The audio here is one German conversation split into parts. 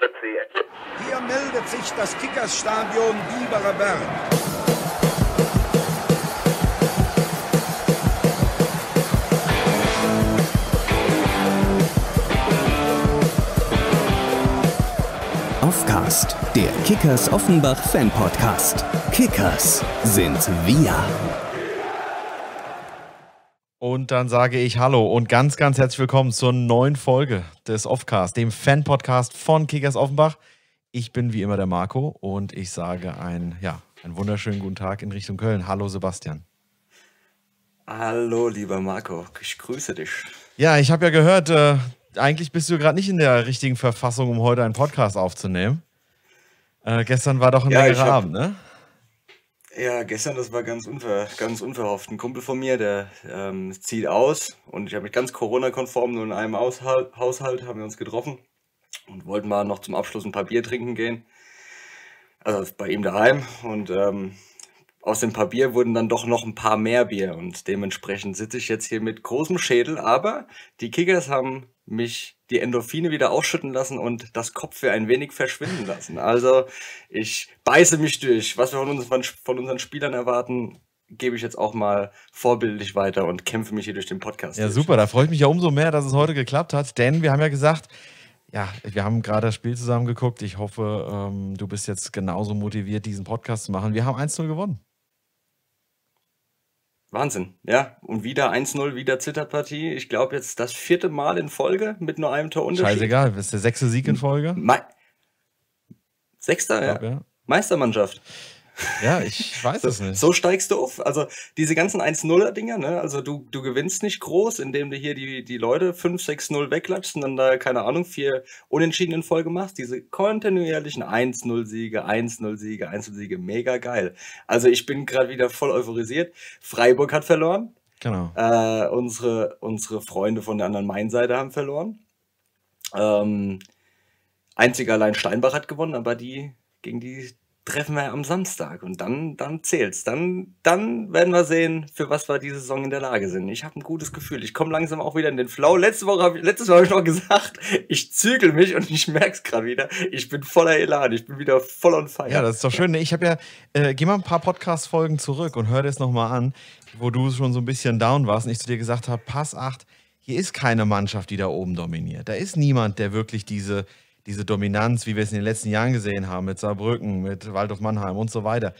verzehrt. Hier meldet sich das Kickersstadion Biberer Berg. Offcast, der Kickers Offenbach Fan Podcast. Kickers sind wir. Und dann sage ich Hallo und ganz, ganz herzlich willkommen zur neuen Folge des Offcast, dem Fan-Podcast von Kickers Offenbach. Ich bin wie immer der Marco und ich sage ein, ja, einen wunderschönen guten Tag in Richtung Köln. Hallo Sebastian. Hallo lieber Marco, ich grüße dich. Ja, ich habe ja gehört, äh, eigentlich bist du gerade nicht in der richtigen Verfassung, um heute einen Podcast aufzunehmen. Äh, gestern war doch ein ja, längerer hab... Abend, ne? Ja, gestern, das war ganz, unver ganz unverhofft. Ein Kumpel von mir, der ähm, zieht aus und ich habe mich ganz Corona-konform nur in einem Aushalt, Haushalt haben wir uns getroffen und wollten mal noch zum Abschluss ein paar Bier trinken gehen. Also bei ihm daheim und ähm, aus dem Papier wurden dann doch noch ein paar mehr Bier und dementsprechend sitze ich jetzt hier mit großem Schädel, aber die Kickers haben mich die Endorphine wieder ausschütten lassen und das Kopfweh ein wenig verschwinden lassen. Also ich beiße mich durch. Was wir von, uns, von unseren Spielern erwarten, gebe ich jetzt auch mal vorbildlich weiter und kämpfe mich hier durch den Podcast. Ja, durch. super. Da freue ich mich ja umso mehr, dass es heute geklappt hat, denn wir haben ja gesagt, ja, wir haben gerade das Spiel zusammen geguckt. Ich hoffe, ähm, du bist jetzt genauso motiviert, diesen Podcast zu machen. Wir haben 1-0 gewonnen. Wahnsinn, ja. Und wieder 1-0, wieder Zitterpartie. Ich glaube jetzt das vierte Mal in Folge mit nur einem Tor Unterschied. Scheißegal, das ist der sechste Sieg in Folge. Me Sechster, glaub, ja. Meistermannschaft. Ja, ich weiß es nicht. So steigst du auf. Also diese ganzen 1-0er-Dinger, ne? Also du, du gewinnst nicht groß, indem du hier die, die Leute 5-6-0 weglatschst und dann da, keine Ahnung, vier Unentschieden in Folge machst. Diese kontinuierlichen 1-0-Siege, 1-0-Siege, 1-0-Siege, mega geil. Also ich bin gerade wieder voll euphorisiert. Freiburg hat verloren. Genau. Äh, unsere, unsere Freunde von der anderen Main-Seite haben verloren. Ähm, einzig allein Steinbach hat gewonnen, aber die gegen die treffen wir am Samstag und dann, dann zählt's. Dann, dann werden wir sehen, für was wir diese Saison in der Lage sind. Ich habe ein gutes Gefühl. Ich komme langsam auch wieder in den Flow. Letzte Woche hab ich, letztes Mal habe ich noch gesagt, ich zügel mich und ich merke es gerade wieder. Ich bin voller Elan. Ich bin wieder voll on fire. Ja, das ist doch schön. Ich habe ja, äh, geh mal ein paar Podcast-Folgen zurück und hör dir es nochmal an, wo du schon so ein bisschen down warst und ich zu dir gesagt habe, pass acht, hier ist keine Mannschaft, die da oben dominiert. Da ist niemand, der wirklich diese diese Dominanz, wie wir es in den letzten Jahren gesehen haben, mit Saarbrücken, mit Waldhof Mannheim und so weiter,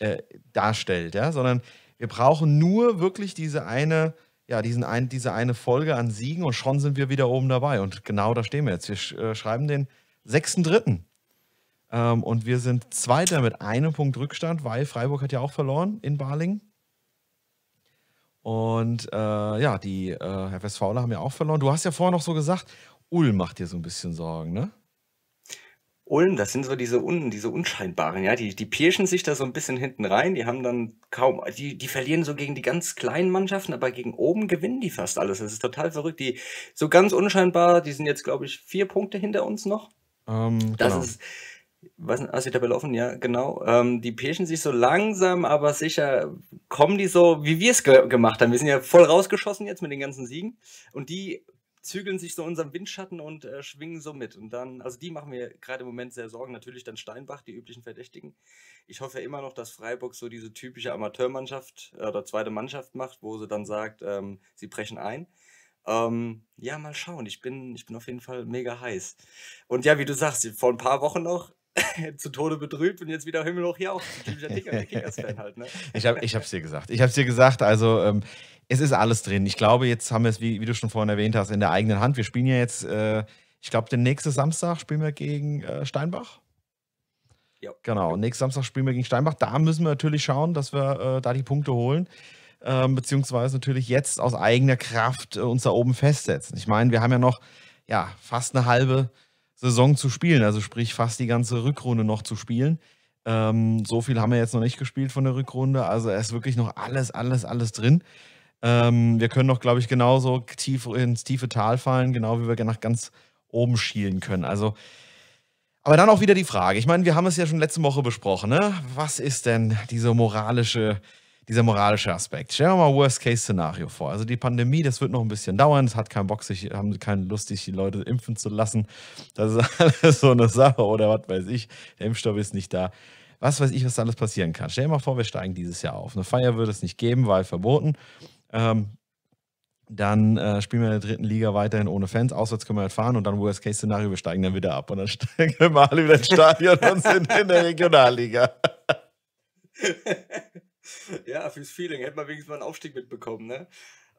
äh, darstellt, ja, sondern wir brauchen nur wirklich diese eine, ja, diesen ein, diese eine Folge an Siegen und schon sind wir wieder oben dabei. Und genau da stehen wir jetzt. Wir sch äh, schreiben den 6.3. Ähm, und wir sind Zweiter mit einem Punkt Rückstand, weil Freiburg hat ja auch verloren in Baling. Und äh, ja, die äh, FSVler haben ja auch verloren. Du hast ja vorher noch so gesagt, Ulm macht dir so ein bisschen Sorgen, ne? Ulm, das sind so diese, un, diese unscheinbaren, ja, die, die pirschen sich da so ein bisschen hinten rein, die haben dann kaum, die, die verlieren so gegen die ganz kleinen Mannschaften, aber gegen oben gewinnen die fast alles. Das ist total verrückt. Die so ganz unscheinbar, die sind jetzt, glaube ich, vier Punkte hinter uns noch. Ähm, das genau. ist, was hast die Tabelle offen? Ja, genau. Ähm, die pirschen sich so langsam, aber sicher kommen die so, wie wir es ge gemacht haben. Wir sind ja voll rausgeschossen jetzt mit den ganzen Siegen. Und die zügeln sich so unserem Windschatten und äh, schwingen so mit. Und dann, also die machen mir gerade im Moment sehr Sorgen. Natürlich dann Steinbach, die üblichen Verdächtigen. Ich hoffe immer noch, dass Freiburg so diese typische Amateurmannschaft äh, oder zweite Mannschaft macht, wo sie dann sagt, ähm, sie brechen ein. Ähm, ja, mal schauen. Ich bin, ich bin auf jeden Fall mega heiß. Und ja, wie du sagst, vor ein paar Wochen noch zu Tode betrübt und jetzt wieder Himmel hoch hier auch. Typischer Kickers-Fan halt, ne? Ich habe es dir gesagt. Ich hab's dir gesagt. Also, ähm, es ist alles drin. Ich glaube, jetzt haben wir es, wie, wie, du schon vorhin erwähnt hast, in der eigenen Hand. Wir spielen ja jetzt, äh, ich glaube, den nächsten Samstag spielen wir gegen äh, Steinbach. Ja. Genau, nächsten Samstag spielen wir gegen Steinbach. Da müssen wir natürlich schauen, dass wir äh, da die Punkte holen. Ähm, beziehungsweise natürlich jetzt aus eigener Kraft äh, uns da oben festsetzen. Ich meine, wir haben ja noch ja, fast eine halbe Saison zu spielen, also sprich fast die ganze Rückrunde noch zu spielen. Ähm, so viel haben wir jetzt noch nicht gespielt von der Rückrunde. Also es ist wirklich noch alles, alles, alles drin. Ähm, wir können doch, glaube ich, genauso tief ins tiefe Tal fallen, genau wie wir nach ganz oben schielen können. Also, aber dann auch wieder die Frage. Ich meine, wir haben es ja schon letzte Woche besprochen. Ne? Was ist denn diese moralische, dieser moralische Aspekt? Stellen wir mal Worst-Case-Szenario vor. Also die Pandemie, das wird noch ein bisschen dauern. Es hat keinen Bock, sich haben keine Lust, sich die Leute impfen zu lassen. Das ist alles so eine Sache oder was weiß ich. Der Impfstoff ist nicht da. Was weiß ich, was da alles passieren kann. Stell dir mal vor, wir steigen dieses Jahr auf. Eine Feier würde es nicht geben, weil verboten. Ähm, dann äh, spielen wir in der dritten Liga weiterhin ohne Fans. Auswärts können wir halt fahren und dann Worst-Case-Szenario, wir steigen dann wieder ab und dann steigen wir mal wieder ins Stadion und sind in der Regionalliga. ja, fürs Feeling Hätten wir wenigstens mal einen Aufstieg mitbekommen, ne?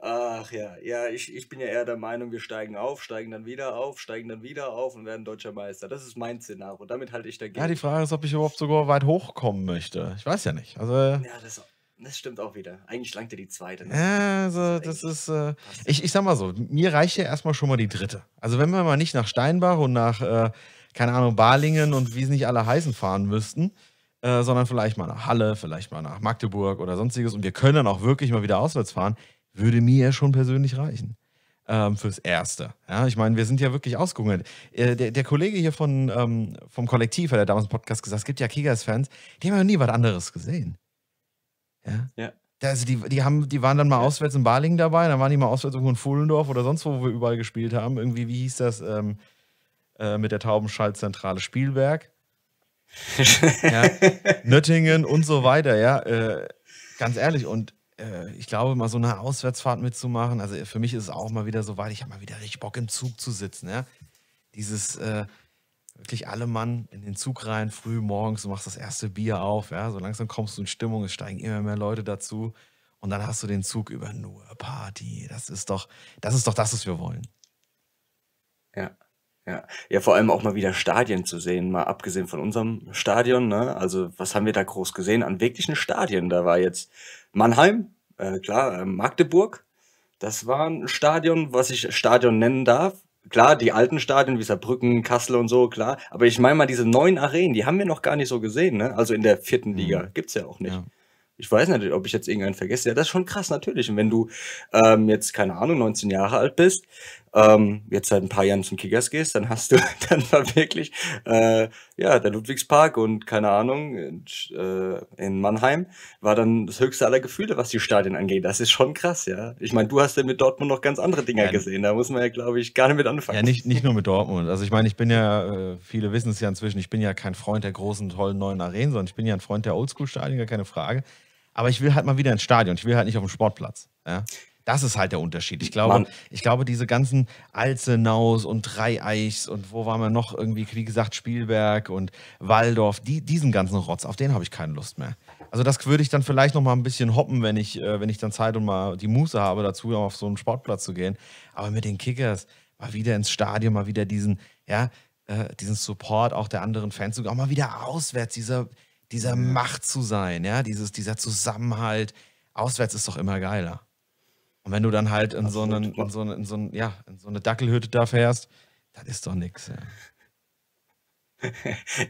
Ach ja, ja, ich, ich bin ja eher der Meinung, wir steigen auf, steigen dann wieder auf, steigen dann wieder auf und werden deutscher Meister. Das ist mein Szenario. Damit halte ich dagegen. Ja, die Frage ist, ob ich überhaupt sogar weit hochkommen möchte. Ich weiß ja nicht. Also, äh, ja, das, ist das stimmt auch wieder. Eigentlich langt dir die zweite. Ne? Ja, also das ist, äh, ich, ich sag mal so, mir reicht ja erstmal schon mal die dritte. Also wenn wir mal nicht nach Steinbach und nach, äh, keine Ahnung, Balingen und wie es nicht alle heißen fahren müssten, äh, sondern vielleicht mal nach Halle, vielleicht mal nach Magdeburg oder sonstiges und wir können dann auch wirklich mal wieder auswärts fahren, würde mir ja schon persönlich reichen. Ähm, fürs Erste. Ja, ich meine, wir sind ja wirklich ausgehungert. Äh, der, der, Kollege hier von, ähm, vom Kollektiv hat ja damals im Podcast gesagt, es gibt ja kegas fans die haben ja nie was anderes gesehen. Ja. ja. Also die, die, haben, die waren dann mal auswärts in Balingen dabei, dann waren die mal auswärts irgendwo in Fohlendorf oder sonst wo, wo wir überall gespielt haben. Irgendwie, wie hieß das ähm, äh, mit der Taubenschallzentrale? Spielberg. ja, Nöttingen und so weiter, ja. Äh, ganz ehrlich, und äh, ich glaube, mal so eine Auswärtsfahrt mitzumachen, also für mich ist es auch mal wieder so weit, ich habe mal wieder richtig Bock im Zug zu sitzen, ja. Dieses, äh, wirklich alle Mann in den Zug rein, früh morgens, du machst das erste Bier auf, ja, so langsam kommst du in Stimmung, es steigen immer mehr Leute dazu und dann hast du den Zug über nur Party. Das ist doch, das ist doch das, was wir wollen. Ja. Ja. ja, vor allem auch mal wieder Stadien zu sehen, mal abgesehen von unserem Stadion. Ne? Also, was haben wir da groß gesehen? An wirklichen Stadien. Da war jetzt Mannheim, äh, klar, äh, Magdeburg. Das war ein Stadion, was ich Stadion nennen darf klar, die alten Stadien wie Saarbrücken, Kassel und so, klar. Aber ich meine mal, diese neuen Arenen, die haben wir noch gar nicht so gesehen. Ne? Also in der vierten mhm. Liga gibt es ja auch nicht. Ja. Ich weiß nicht, ob ich jetzt irgendeinen vergesse. Ja, das ist schon krass, natürlich. Und wenn du ähm, jetzt, keine Ahnung, 19 Jahre alt bist, ähm, jetzt seit ein paar Jahren zum Kickers gehst, dann hast du, dann war wirklich äh, ja, der Ludwigspark und keine Ahnung, in, äh, in Mannheim war dann das höchste aller Gefühle, was die Stadien angeht. Das ist schon krass, ja. Ich meine, du hast ja mit Dortmund noch ganz andere Dinger ja, gesehen. Da muss man ja, glaube ich, gar nicht mit anfangen. Ja, nicht, nicht nur mit Dortmund. Also ich meine, ich bin ja, äh, viele wissen es ja inzwischen, ich bin ja kein Freund der großen, tollen neuen Arenen, sondern ich bin ja ein Freund der Oldschool-Stadien, gar keine Frage. Aber ich will halt mal wieder ins Stadion. Ich will halt nicht auf dem Sportplatz. Ja? Das ist halt der Unterschied. Ich glaube, ich glaube, diese ganzen Alzenaus und Dreieichs und wo waren wir noch irgendwie, wie gesagt, Spielberg und Waldorf, die, diesen ganzen Rotz, auf den habe ich keine Lust mehr. Also das würde ich dann vielleicht noch mal ein bisschen hoppen, wenn ich, äh, wenn ich dann Zeit und mal die Muße habe, dazu auf so einen Sportplatz zu gehen. Aber mit den Kickers mal wieder ins Stadion, mal wieder diesen, ja, äh, diesen Support auch der anderen Fans, sogar mal wieder auswärts, dieser, dieser Macht zu sein, ja, dieses, dieser Zusammenhalt. Auswärts ist doch immer geiler. Und wenn du dann halt in so, einen, in, so, einen, in, so einen, ja, in so eine Dackelhütte da fährst, das ist doch nix. Ja.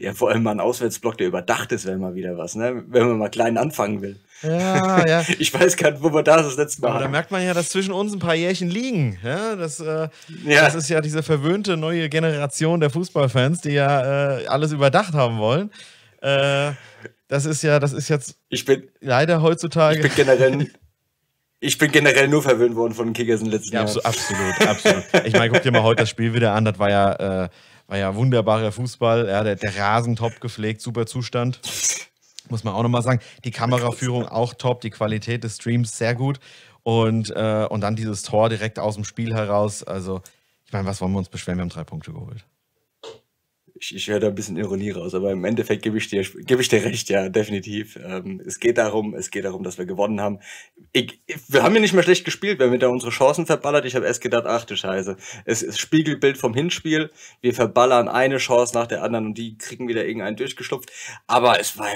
ja, vor allem mal ein Auswärtsblock, der überdacht ist, wenn mal wieder was, ne? wenn man mal klein anfangen will. Ja, ja. Ich weiß gar nicht, wo wir das das letzte Mal. Aber da merkt man ja, dass zwischen uns ein paar Jährchen liegen. Ja, das, äh, ja. das ist ja diese verwöhnte neue Generation der Fußballfans, die ja äh, alles überdacht haben wollen. Äh, das ist ja, das ist jetzt ich bin, leider heutzutage. Ich bin generell. ich bin generell nur verwöhnt worden von den Kickers in den letzten ja, Jahren. Absolut, absolut. ich meine, guck dir mal heute das Spiel wieder an. Das war ja, äh, war ja wunderbarer Fußball. Ja, der, der Rasen top gepflegt, super Zustand. Muss man auch nochmal sagen. Die Kameraführung auch top, die Qualität des Streams sehr gut. Und, äh, und dann dieses Tor direkt aus dem Spiel heraus. Also, ich meine, was wollen wir uns beschweren? Wir haben drei Punkte geholt ich, ich höre da ein bisschen Ironie raus, aber im Endeffekt gebe ich dir, gebe ich dir recht, ja, definitiv. Ähm, es geht darum, es geht darum, dass wir gewonnen haben. Ich, wir haben ja nicht mehr schlecht gespielt, wir haben da unsere Chancen verballert. Ich habe erst gedacht, ach du Scheiße, es ist Spiegelbild vom Hinspiel. Wir verballern eine Chance nach der anderen und die kriegen wieder irgendeinen durchgeschlupft. Aber es war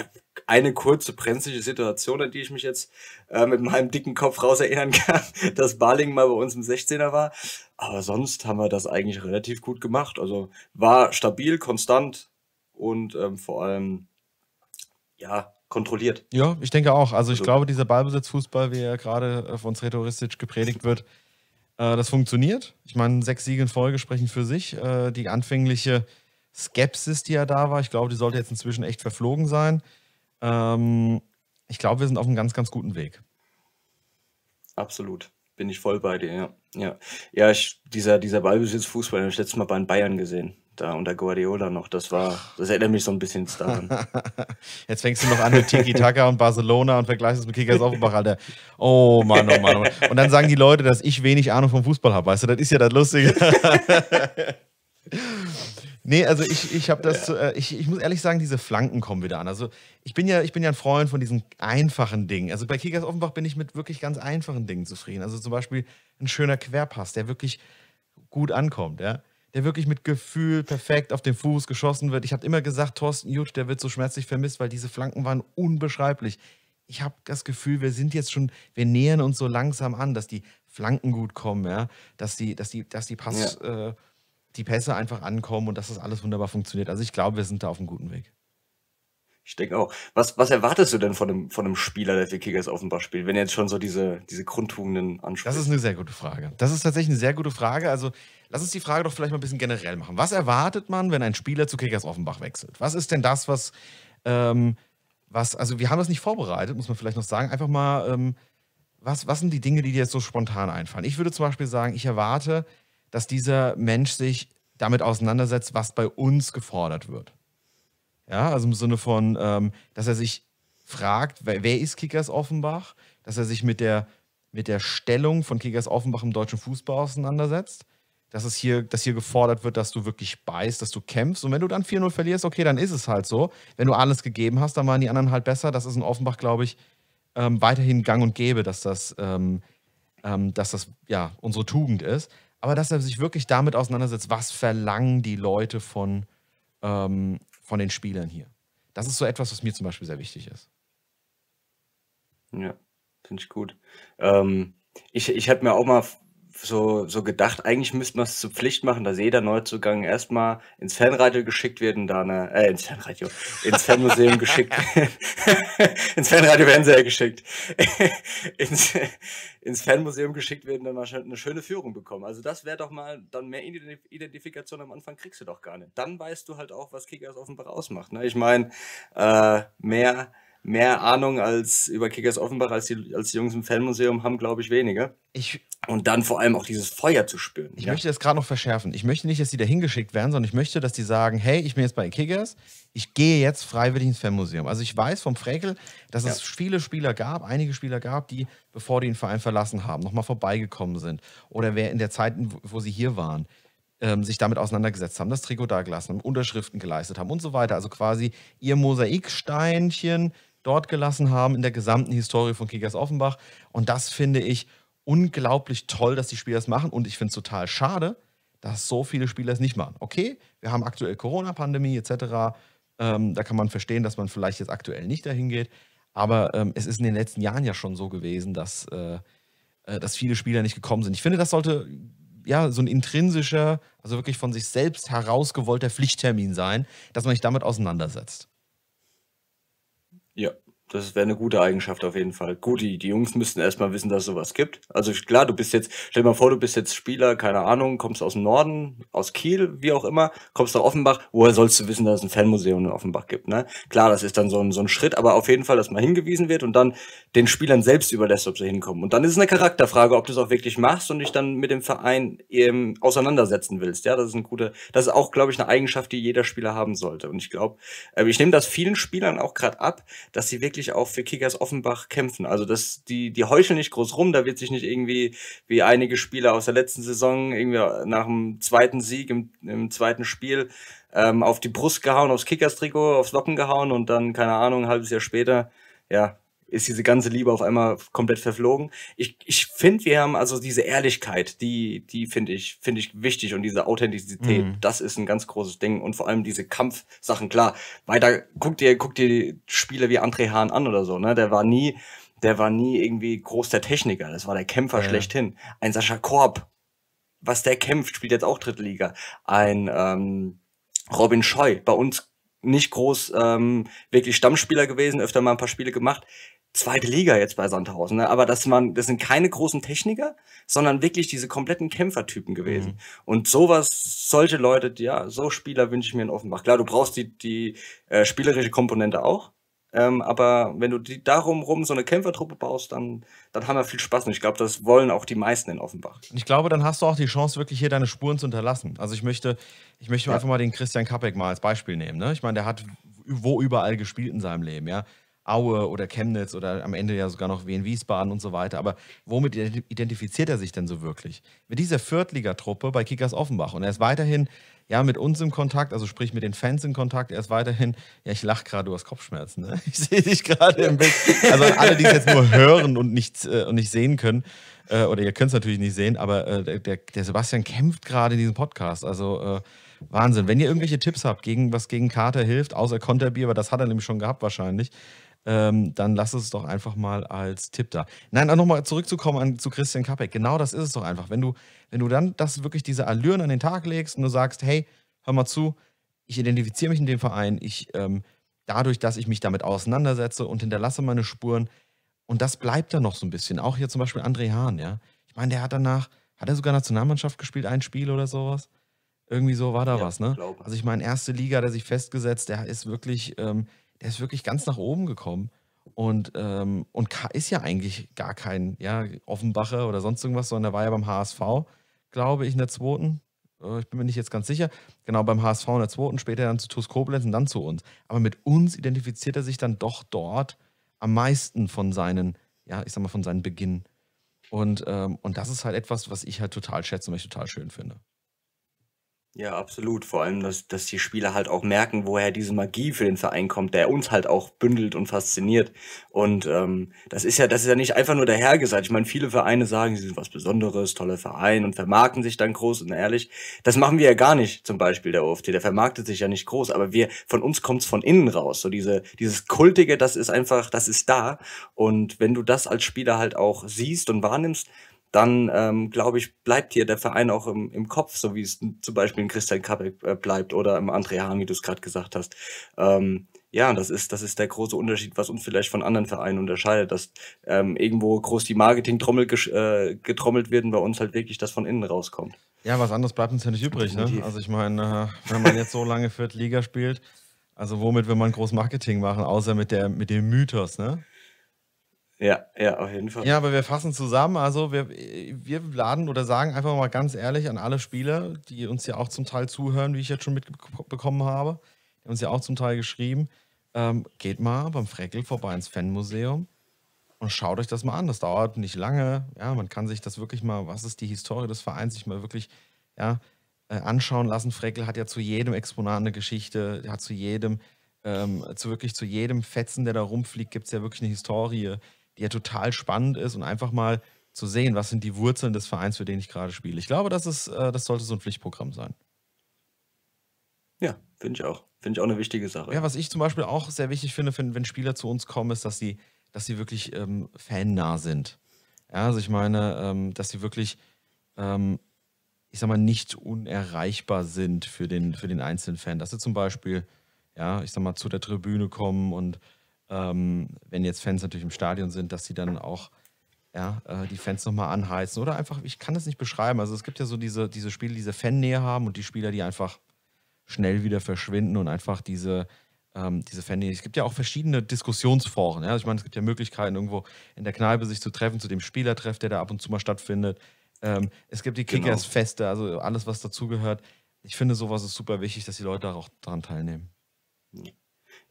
eine kurze brenzliche Situation, an die ich mich jetzt äh, mit meinem dicken Kopf raus erinnern kann, dass Barling mal bei uns im 16er war. Aber sonst haben wir das eigentlich relativ gut gemacht. Also war stabil, konstant und ähm, vor allem ja kontrolliert. Ja, ich denke auch. Also ich also. glaube, dieser Ballbesitzfußball, wie er gerade äh, von Sretoristic gepredigt wird, äh, das funktioniert. Ich meine, sechs Siege in Folge sprechen für sich. Äh, die anfängliche Skepsis, die ja da war, ich glaube, die sollte jetzt inzwischen echt verflogen sein. Ähm, ich glaube, wir sind auf einem ganz, ganz guten Weg. Absolut. Bin ich voll bei dir, ja. Ja, ja ich, dieser, dieser Ballbesitz-Fußball, den habe ich letztes Mal bei den Bayern gesehen. Da unter Guardiola noch. Das war, das erinnert mich so ein bisschen daran. Jetzt fängst du noch an mit Tiki-Taka und Barcelona und vergleichst es mit Kickers Offenbach, Alter. Oh Mann, oh Mann, oh Mann. Und dann sagen die Leute, dass ich wenig Ahnung vom Fußball habe. Weißt du, das ist ja das Lustige. Nee, also ich, ich habe das, ja. Äh, ich, ich muss ehrlich sagen, diese Flanken kommen wieder an. Also ich bin ja, ich bin ja ein Freund von diesen einfachen Dingen. Also bei Kickers Offenbach bin ich mit wirklich ganz einfachen Dingen zufrieden. Also zum Beispiel ein schöner Querpass, der wirklich gut ankommt, ja. Der wirklich mit Gefühl perfekt auf den Fuß geschossen wird. Ich habe immer gesagt, Thorsten Jutsch, der wird so schmerzlich vermisst, weil diese Flanken waren unbeschreiblich. Ich habe das Gefühl, wir sind jetzt schon, wir nähern uns so langsam an, dass die Flanken gut kommen, ja, dass die, dass die, dass die Pass. Ja. Äh, die Pässe einfach ankommen und dass das alles wunderbar funktioniert. Also ich glaube, wir sind da auf einem guten Weg. Ich denke auch. Was, was erwartest du denn von einem, von einem Spieler, der für Kickers offenbar spielt, wenn er jetzt schon so diese, diese Grundtugenden anspricht? Das ist eine sehr gute Frage. Das ist tatsächlich eine sehr gute Frage. Also lass uns die Frage doch vielleicht mal ein bisschen generell machen. Was erwartet man, wenn ein Spieler zu Kickers Offenbach wechselt? Was ist denn das, was, ähm, was, also wir haben das nicht vorbereitet, muss man vielleicht noch sagen. Einfach mal, ähm, was, was sind die Dinge, die dir jetzt so spontan einfallen? Ich würde zum Beispiel sagen, ich erwarte, dass dieser Mensch sich damit auseinandersetzt, was bei uns gefordert wird. Ja, also im Sinne von, ähm, dass er sich fragt, wer, wer ist Kickers Offenbach, dass er sich mit der, mit der Stellung von Kickers Offenbach im deutschen Fußball auseinandersetzt, dass es hier, dass hier gefordert wird, dass du wirklich beißt, dass du kämpfst. Und wenn du dann 4-0 verlierst, okay, dann ist es halt so. Wenn du alles gegeben hast, dann waren die anderen halt besser. Das ist in Offenbach, glaube ich, ähm, weiterhin gang und gäbe, dass das, ähm, ähm, dass das ja unsere Tugend ist aber dass er sich wirklich damit auseinandersetzt, was verlangen die Leute von, ähm, von den Spielern hier. Das ist so etwas, was mir zum Beispiel sehr wichtig ist. Ja, finde ich gut. Ähm, ich ich hätte mir auch mal so, so gedacht, eigentlich müsste man es zur Pflicht machen, dass jeder Neuzugang erstmal ins Fanradio geschickt wird und da eine, äh, äh, ins Fanradio, ins Fanmuseum geschickt ins Fanradio werden sie ja geschickt, ins, ins Fanmuseum geschickt werden, dann wahrscheinlich eine schöne Führung bekommen. Also das wäre doch mal, dann mehr Identifikation am Anfang kriegst du doch gar nicht. Dann weißt du halt auch, was Kickers offenbar ausmacht. Ne? Ich meine, äh, mehr mehr Ahnung als über Kickers Offenbach als die, als die Jungs im Fanmuseum haben, glaube ich, weniger. Ich, und dann vor allem auch dieses Feuer zu spüren. Ich ja? möchte das gerade noch verschärfen. Ich möchte nicht, dass die da hingeschickt werden, sondern ich möchte, dass die sagen, hey, ich bin jetzt bei Kickers, ich gehe jetzt freiwillig ins Fanmuseum. Also ich weiß vom Frekel, dass ja. es viele Spieler gab, einige Spieler gab, die, bevor die den Verein verlassen haben, nochmal vorbeigekommen sind. Oder wer in der Zeit, wo sie hier waren, ähm, sich damit auseinandergesetzt haben, das Trikot da gelassen haben, Unterschriften geleistet haben und so weiter. Also quasi ihr Mosaiksteinchen dort gelassen haben in der gesamten Historie von Kickers Offenbach. Und das finde ich unglaublich toll, dass die Spieler das machen. Und ich finde es total schade, dass so viele Spieler es nicht machen. Okay, wir haben aktuell Corona-Pandemie etc. Ähm, da kann man verstehen, dass man vielleicht jetzt aktuell nicht dahin geht. Aber ähm, es ist in den letzten Jahren ja schon so gewesen, dass, äh, äh, dass viele Spieler nicht gekommen sind. Ich finde, das sollte ja so ein intrinsischer, also wirklich von sich selbst herausgewollter Pflichttermin sein, dass man sich damit auseinandersetzt. Yep. Das wäre eine gute Eigenschaft auf jeden Fall. Gut, die, die Jungs müssten erstmal wissen, dass es sowas gibt. Also klar, du bist jetzt, stell dir mal vor, du bist jetzt Spieler, keine Ahnung, kommst aus dem Norden, aus Kiel, wie auch immer, kommst nach Offenbach. Woher sollst du wissen, dass es ein Fanmuseum in Offenbach gibt? Ne? Klar, das ist dann so ein, so ein Schritt, aber auf jeden Fall, dass mal hingewiesen wird und dann den Spielern selbst überlässt, ob sie hinkommen. Und dann ist es eine Charakterfrage, ob du es auch wirklich machst und dich dann mit dem Verein eben ähm, auseinandersetzen willst. Ja, das ist ein guter, das ist auch, glaube ich, eine Eigenschaft, die jeder Spieler haben sollte. Und ich glaube, äh, ich nehme das vielen Spielern auch gerade ab, dass sie wirklich wirklich auch für Kickers Offenbach kämpfen. Also das, die, die heucheln nicht groß rum, da wird sich nicht irgendwie wie einige Spieler aus der letzten Saison irgendwie nach dem zweiten Sieg im, im zweiten Spiel ähm, auf die Brust gehauen, aufs Kickers-Trikot, aufs Locken gehauen und dann, keine Ahnung, ein halbes Jahr später, ja, ist diese ganze Liebe auf einmal komplett verflogen. Ich, ich finde, wir haben also diese Ehrlichkeit, die, die finde ich, finde ich wichtig und diese Authentizität, mhm. das ist ein ganz großes Ding und vor allem diese Kampfsachen, klar. Weiter, guck dir, guck dir Spiele wie André Hahn an oder so, ne, der war nie, der war nie irgendwie groß der Techniker, das war der Kämpfer ja. schlechthin. Ein Sascha Korb, was der kämpft, spielt jetzt auch Drittliga. Ein, ähm, Robin Scheu, bei uns nicht groß ähm, wirklich Stammspieler gewesen, öfter mal ein paar Spiele gemacht zweite Liga jetzt bei Sandhausen, ne? aber das, waren, das sind keine großen Techniker, sondern wirklich diese kompletten Kämpfertypen gewesen. Mhm. Und sowas, solche Leute, ja, so Spieler wünsche ich mir in Offenbach. Klar, du brauchst die, die äh, spielerische Komponente auch, ähm, aber wenn du die, darum rum so eine Kämpfertruppe baust, dann, dann haben wir viel Spaß. Und ich glaube, das wollen auch die meisten in Offenbach. ich glaube, dann hast du auch die Chance, wirklich hier deine Spuren zu hinterlassen. Also ich möchte, ich möchte ja. einfach mal den Christian Kapek mal als Beispiel nehmen. Ne? Ich meine, der hat wo überall gespielt in seinem Leben, ja. Aue oder Chemnitz oder am Ende ja sogar noch Wien Wiesbaden und so weiter. Aber womit identifiziert er sich denn so wirklich? Mit dieser Viertligatruppe bei Kickers Offenbach. Und er ist weiterhin ja mit uns im Kontakt, also sprich mit den Fans in Kontakt. Er ist weiterhin, ja, ich lache gerade, du hast Kopfschmerzen. Ne? Ich sehe dich gerade im Bild. Also alle, die es jetzt nur hören und nicht, äh, und nicht sehen können, äh, oder ihr könnt es natürlich nicht sehen, aber äh, der, der, Sebastian kämpft gerade in diesem Podcast. Also äh, Wahnsinn. Wenn ihr irgendwelche Tipps habt, gegen, was gegen Kater hilft, außer Konterbier, aber das hat er nämlich schon gehabt wahrscheinlich, ähm, dann lass es doch einfach mal als Tipp da. Nein, nochmal zurückzukommen an, zu Christian Kapek. Genau das ist es doch einfach. Wenn du, wenn du dann das wirklich diese Allüren an den Tag legst und du sagst, hey, hör mal zu, ich identifiziere mich in dem Verein, ich ähm, dadurch, dass ich mich damit auseinandersetze und hinterlasse meine Spuren. Und das bleibt dann noch so ein bisschen. Auch hier zum Beispiel André Hahn, ja. Ich meine, der hat danach, hat er sogar Nationalmannschaft gespielt, ein Spiel oder sowas? Irgendwie so war da ja, was, ne? Ich also ich meine, erste Liga, der sich festgesetzt, der ist wirklich, ähm, der ist wirklich ganz nach oben gekommen. Und, ähm, und ist ja eigentlich gar kein ja, Offenbacher oder sonst irgendwas, sondern der war ja beim HSV, glaube ich, in der zweiten. Äh, ich bin mir nicht jetzt ganz sicher. Genau, beim HSV in der zweiten, später dann zu TuS Koblenz und dann zu uns. Aber mit uns identifiziert er sich dann doch dort am meisten von seinen, ja, ich sag mal, von seinen Beginn. Und, ähm, und das ist halt etwas, was ich halt total schätze und was ich total schön finde. Ja, absolut. Vor allem, dass, dass die Spieler halt auch merken, woher diese Magie für den Verein kommt, der uns halt auch bündelt und fasziniert. Und ähm, das ist ja, das ist ja nicht einfach nur dahergesagt. Ich meine, viele Vereine sagen, sie sind was Besonderes, toller Verein und vermarkten sich dann groß und ehrlich. Das machen wir ja gar nicht, zum Beispiel der OFT. Der vermarktet sich ja nicht groß, aber wir, von uns kommt's von innen raus. So diese, dieses Kultige, das ist einfach, das ist da. Und wenn du das als Spieler halt auch siehst und wahrnimmst, dann ähm, glaube ich, bleibt dir der Verein auch im, im Kopf, so wie es zum Beispiel in Christian Kabeck äh, bleibt oder im André Hahn, wie du es gerade gesagt hast. Ähm, ja, das ist, das ist der große Unterschied, was uns vielleicht von anderen Vereinen unterscheidet, dass ähm, irgendwo groß die Marketing-Trommel äh, getrommelt wird und bei uns halt wirklich das von innen rauskommt. Ja, was anderes bleibt uns ja nicht übrig. Ne? Also ich meine, äh, wenn man jetzt so lange für die Liga spielt, also womit will man groß Marketing machen, außer mit, der, mit dem Mythos, ne? Ja, ja, auf jeden Fall. Ja, aber wir fassen zusammen. Also wir, wir laden oder sagen einfach mal ganz ehrlich an alle Spieler, die uns ja auch zum Teil zuhören, wie ich jetzt schon mitbekommen habe, die uns ja auch zum Teil geschrieben, ähm, geht mal beim Freckel vorbei ins Fanmuseum und schaut euch das mal an. Das dauert nicht lange. Ja, man kann sich das wirklich mal, was ist die Historie des Vereins, sich mal wirklich ja, äh, anschauen lassen. Freckel hat ja zu jedem Exponat eine Geschichte, hat zu jedem, ähm, zu wirklich zu jedem Fetzen, der da rumfliegt, gibt es ja wirklich eine Historie ja total spannend ist und einfach mal zu sehen, was sind die Wurzeln des Vereins, für den ich gerade spiele. Ich glaube, das, ist, äh, das sollte so ein Pflichtprogramm sein. Ja, finde ich auch. Finde ich auch eine wichtige Sache. Ja, was ich zum Beispiel auch sehr wichtig finde, wenn, wenn Spieler zu uns kommen, ist, dass sie, dass sie wirklich ähm, fannah sind. Ja, also ich meine, ähm, dass sie wirklich, ähm, ich sag mal, nicht unerreichbar sind für den, für den einzelnen Fan. Dass sie zum Beispiel, ja, ich sag mal, zu der Tribüne kommen und ähm, wenn jetzt Fans natürlich im Stadion sind, dass sie dann auch ja, äh, die Fans nochmal anheizen. Oder einfach, ich kann das nicht beschreiben. Also es gibt ja so diese, diese Spiele, die diese Fannähe haben und die Spieler, die einfach schnell wieder verschwinden und einfach diese, ähm, diese Fannähe. Es gibt ja auch verschiedene Diskussionsforen. Ja? Also ich meine, es gibt ja Möglichkeiten, irgendwo in der Kneipe sich zu treffen, zu dem Spielertreff, der da ab und zu mal stattfindet. Ähm, es gibt die genau. Kickers-Feste, also alles, was dazugehört. Ich finde, sowas ist super wichtig, dass die Leute auch daran teilnehmen. Ja.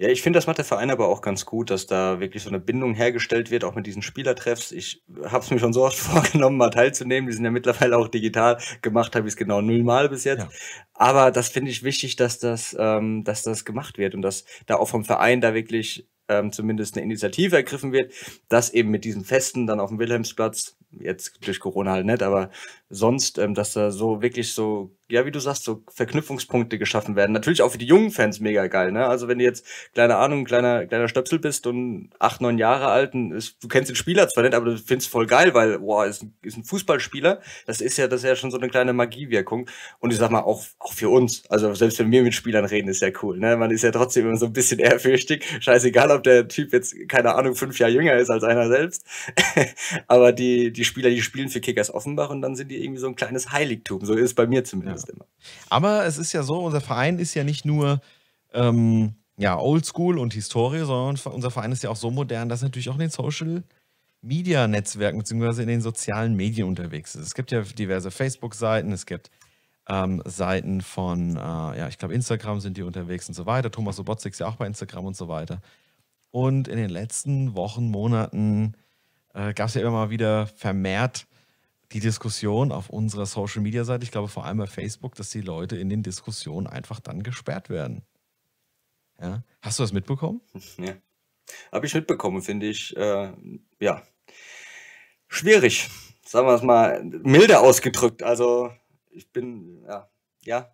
Ja, ich finde, das macht der Verein aber auch ganz gut, dass da wirklich so eine Bindung hergestellt wird, auch mit diesen Spielertreffs. Ich habe es mir schon so oft vorgenommen, mal teilzunehmen. Die sind ja mittlerweile auch digital gemacht, habe ich es genau nullmal bis jetzt. Ja. Aber das finde ich wichtig, dass das, ähm, dass das gemacht wird und dass da auch vom Verein da wirklich ähm, zumindest eine Initiative ergriffen wird, dass eben mit diesen Festen dann auf dem Wilhelmsplatz, jetzt durch Corona halt nicht, aber sonst, ähm, dass da so wirklich so ja, wie du sagst, so Verknüpfungspunkte geschaffen werden. Natürlich auch für die jungen Fans mega geil, ne? Also wenn du jetzt, kleine Ahnung, kleiner, kleiner Stöpsel bist und acht, neun Jahre alt, und ist, du kennst den Spieler zwar nicht, aber du findest voll geil, weil, boah, ist ein, ist ein Fußballspieler. Das ist ja, das ist ja schon so eine kleine Magiewirkung. Und ich sag mal, auch, auch für uns. Also selbst wenn wir mit Spielern reden, ist ja cool, ne? Man ist ja trotzdem immer so ein bisschen ehrfürchtig. Scheißegal, ob der Typ jetzt, keine Ahnung, fünf Jahre jünger ist als einer selbst. aber die, die Spieler, die spielen für Kickers Offenbach und dann sind die irgendwie so ein kleines Heiligtum. So ist es bei mir zumindest. Ja ist immer. Aber es ist ja so, unser Verein ist ja nicht nur ähm, ja, Oldschool und Historie, sondern unser Verein ist ja auch so modern, dass natürlich auch in den Social Media Netzwerken bzw. in den sozialen Medien unterwegs ist. Es gibt ja diverse Facebook-Seiten, es gibt ähm, Seiten von, äh, ja, ich glaube, Instagram sind die unterwegs und so weiter. Thomas Sobotzig ist ja auch bei Instagram und so weiter. Und in den letzten Wochen, Monaten äh, gab es ja immer mal wieder vermehrt die Diskussion auf unserer Social Media Seite, ich glaube vor allem bei Facebook, dass die Leute in den Diskussionen einfach dann gesperrt werden. Ja? Hast du das mitbekommen? Ja. Habe ich mitbekommen, finde ich, äh, ja, schwierig. Sagen wir es mal milde ausgedrückt. Also, ich bin, ja, ja,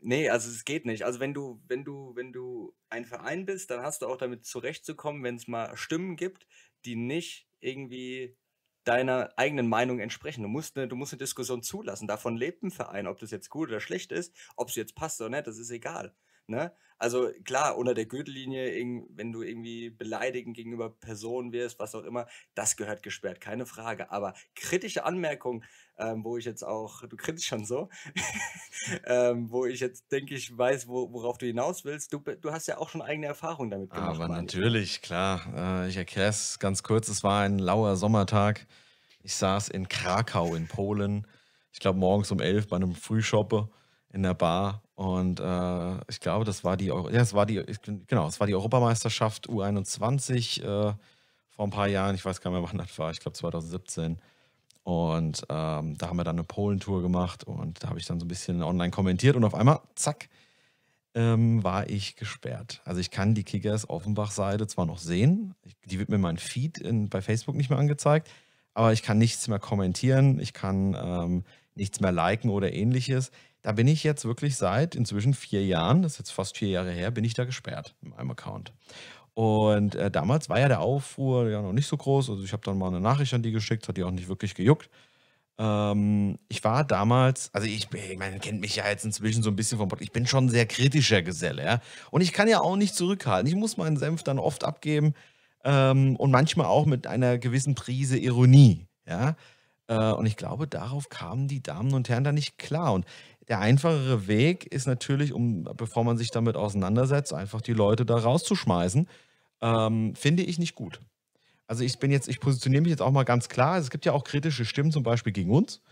nee, also es geht nicht. Also, wenn du, wenn du, wenn du ein Verein bist, dann hast du auch damit zurechtzukommen, wenn es mal Stimmen gibt, die nicht irgendwie deiner eigenen Meinung entsprechen. Du musst, eine, du musst eine Diskussion zulassen. Davon lebt ein Verein, ob das jetzt gut oder schlecht ist, ob es jetzt passt oder nicht, das ist egal. Ne? Also klar, unter der Gürtellinie, wenn du irgendwie beleidigend gegenüber Personen wirst, was auch immer, das gehört gesperrt, keine Frage. Aber kritische Anmerkungen, ähm, wo ich jetzt auch, du kriegst schon so, ähm, wo ich jetzt denke, ich weiß, wo, worauf du hinaus willst. Du, du hast ja auch schon eigene Erfahrungen damit gemacht. Aber natürlich, ich. klar. Äh, ich erkläre es ganz kurz. Es war ein lauer Sommertag. Ich saß in Krakau in Polen. Ich glaube, morgens um elf bei einem Frühshoppe in der Bar. Und äh, ich glaube, das war die, ja, das war die, genau, es war die Europameisterschaft U21 äh, vor ein paar Jahren. Ich weiß gar nicht mehr, wann das war. Ich glaube 2017. Und ähm, da haben wir dann eine Polentour gemacht und da habe ich dann so ein bisschen online kommentiert und auf einmal, zack, ähm, war ich gesperrt. Also ich kann die Kickers Offenbach-Seite zwar noch sehen, die wird mir mein Feed in, bei Facebook nicht mehr angezeigt, aber ich kann nichts mehr kommentieren, ich kann ähm, nichts mehr liken oder ähnliches. Da bin ich jetzt wirklich seit inzwischen vier Jahren, das ist jetzt fast vier Jahre her, bin ich da gesperrt in meinem Account. Und äh, damals war ja der Aufruhr ja noch nicht so groß. Also ich habe dann mal eine Nachricht an die geschickt, hat die auch nicht wirklich gejuckt. Ähm, ich war damals, also ich, ich meine, kennt mich ja jetzt inzwischen so ein bisschen vom Bock. Ich bin schon ein sehr kritischer Geselle, ja. Und ich kann ja auch nicht zurückhalten. Ich muss meinen Senf dann oft abgeben ähm, und manchmal auch mit einer gewissen Prise Ironie, ja. Äh, und ich glaube, darauf kamen die Damen und Herren da nicht klar. Und der einfachere Weg ist natürlich, um, bevor man sich damit auseinandersetzt, einfach die Leute da rauszuschmeißen. Ähm, finde ich nicht gut. Also ich bin jetzt, ich positioniere mich jetzt auch mal ganz klar. Es gibt ja auch kritische Stimmen, zum Beispiel gegen uns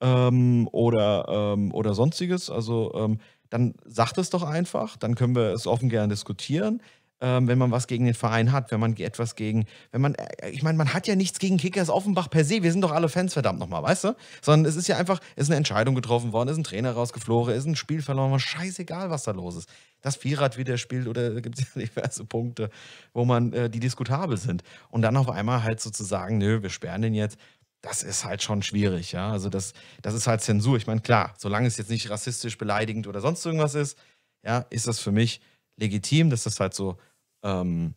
ähm, oder, ähm, oder sonstiges. Also ähm, dann sagt es doch einfach, dann können wir es offen gerne diskutieren ähm, wenn man was gegen den Verein hat, wenn man etwas gegen, wenn man, äh, ich meine, man hat ja nichts gegen Kickers Offenbach per se, wir sind doch alle Fans, verdammt nochmal, weißt du? Sondern es ist ja einfach, es ist eine Entscheidung getroffen worden, ist ein Trainer rausgeflogen, ist ein Spiel verloren worden, scheißegal, was da los ist. Das Vierrad wieder spielt oder gibt es ja diverse Punkte, wo man, äh, die diskutabel sind. Und dann auf einmal halt sozusagen, nö, wir sperren den jetzt das ist halt schon schwierig, ja. Also das, das ist halt Zensur. Ich meine, klar, solange es jetzt nicht rassistisch beleidigend oder sonst irgendwas ist, ja, ist das für mich legitim, dass das halt so ähm,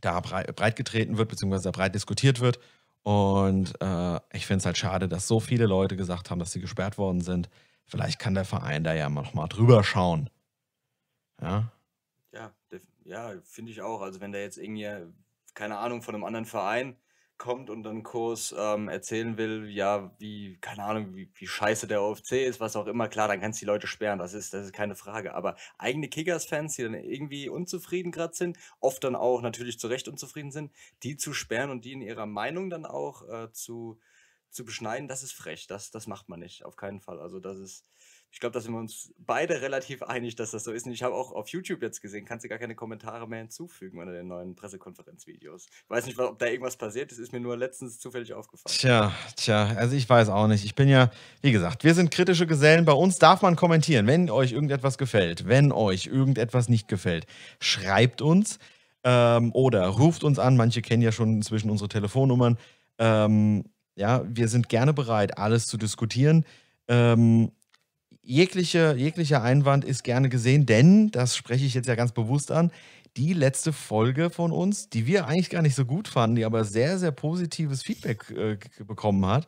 da breit getreten wird, beziehungsweise da breit diskutiert wird. Und äh, ich finde es halt schade, dass so viele Leute gesagt haben, dass sie gesperrt worden sind. Vielleicht kann der Verein da ja nochmal drüber schauen. Ja. Ja, ja finde ich auch. Also wenn da jetzt irgendwie, keine Ahnung, von einem anderen Verein kommt und dann Kurs ähm, erzählen will, ja, wie, keine Ahnung, wie, wie scheiße der OFC ist, was auch immer, klar, dann kannst du die Leute sperren, das ist, das ist keine Frage. Aber eigene Kickers-Fans, die dann irgendwie unzufrieden gerade sind, oft dann auch natürlich zu Recht unzufrieden sind, die zu sperren und die in ihrer Meinung dann auch äh, zu, zu beschneiden, das ist frech. Das, das macht man nicht, auf keinen Fall. Also das ist, ich glaube, da sind wir uns beide relativ einig, dass das so ist. Und ich habe auch auf YouTube jetzt gesehen, kannst du gar keine Kommentare mehr hinzufügen unter den neuen Pressekonferenzvideos. Ich weiß nicht, ob da irgendwas passiert ist, ist mir nur letztens zufällig aufgefallen. Tja, tja, also ich weiß auch nicht. Ich bin ja, wie gesagt, wir sind kritische Gesellen. Bei uns darf man kommentieren, wenn euch irgendetwas gefällt, wenn euch irgendetwas nicht gefällt. Schreibt uns ähm, oder ruft uns an. Manche kennen ja schon inzwischen unsere Telefonnummern. Ähm, ja, wir sind gerne bereit, alles zu diskutieren. Ähm, jegliche, jeglicher Einwand ist gerne gesehen, denn, das spreche ich jetzt ja ganz bewusst an, die letzte Folge von uns, die wir eigentlich gar nicht so gut fanden, die aber sehr, sehr positives Feedback äh, bekommen hat,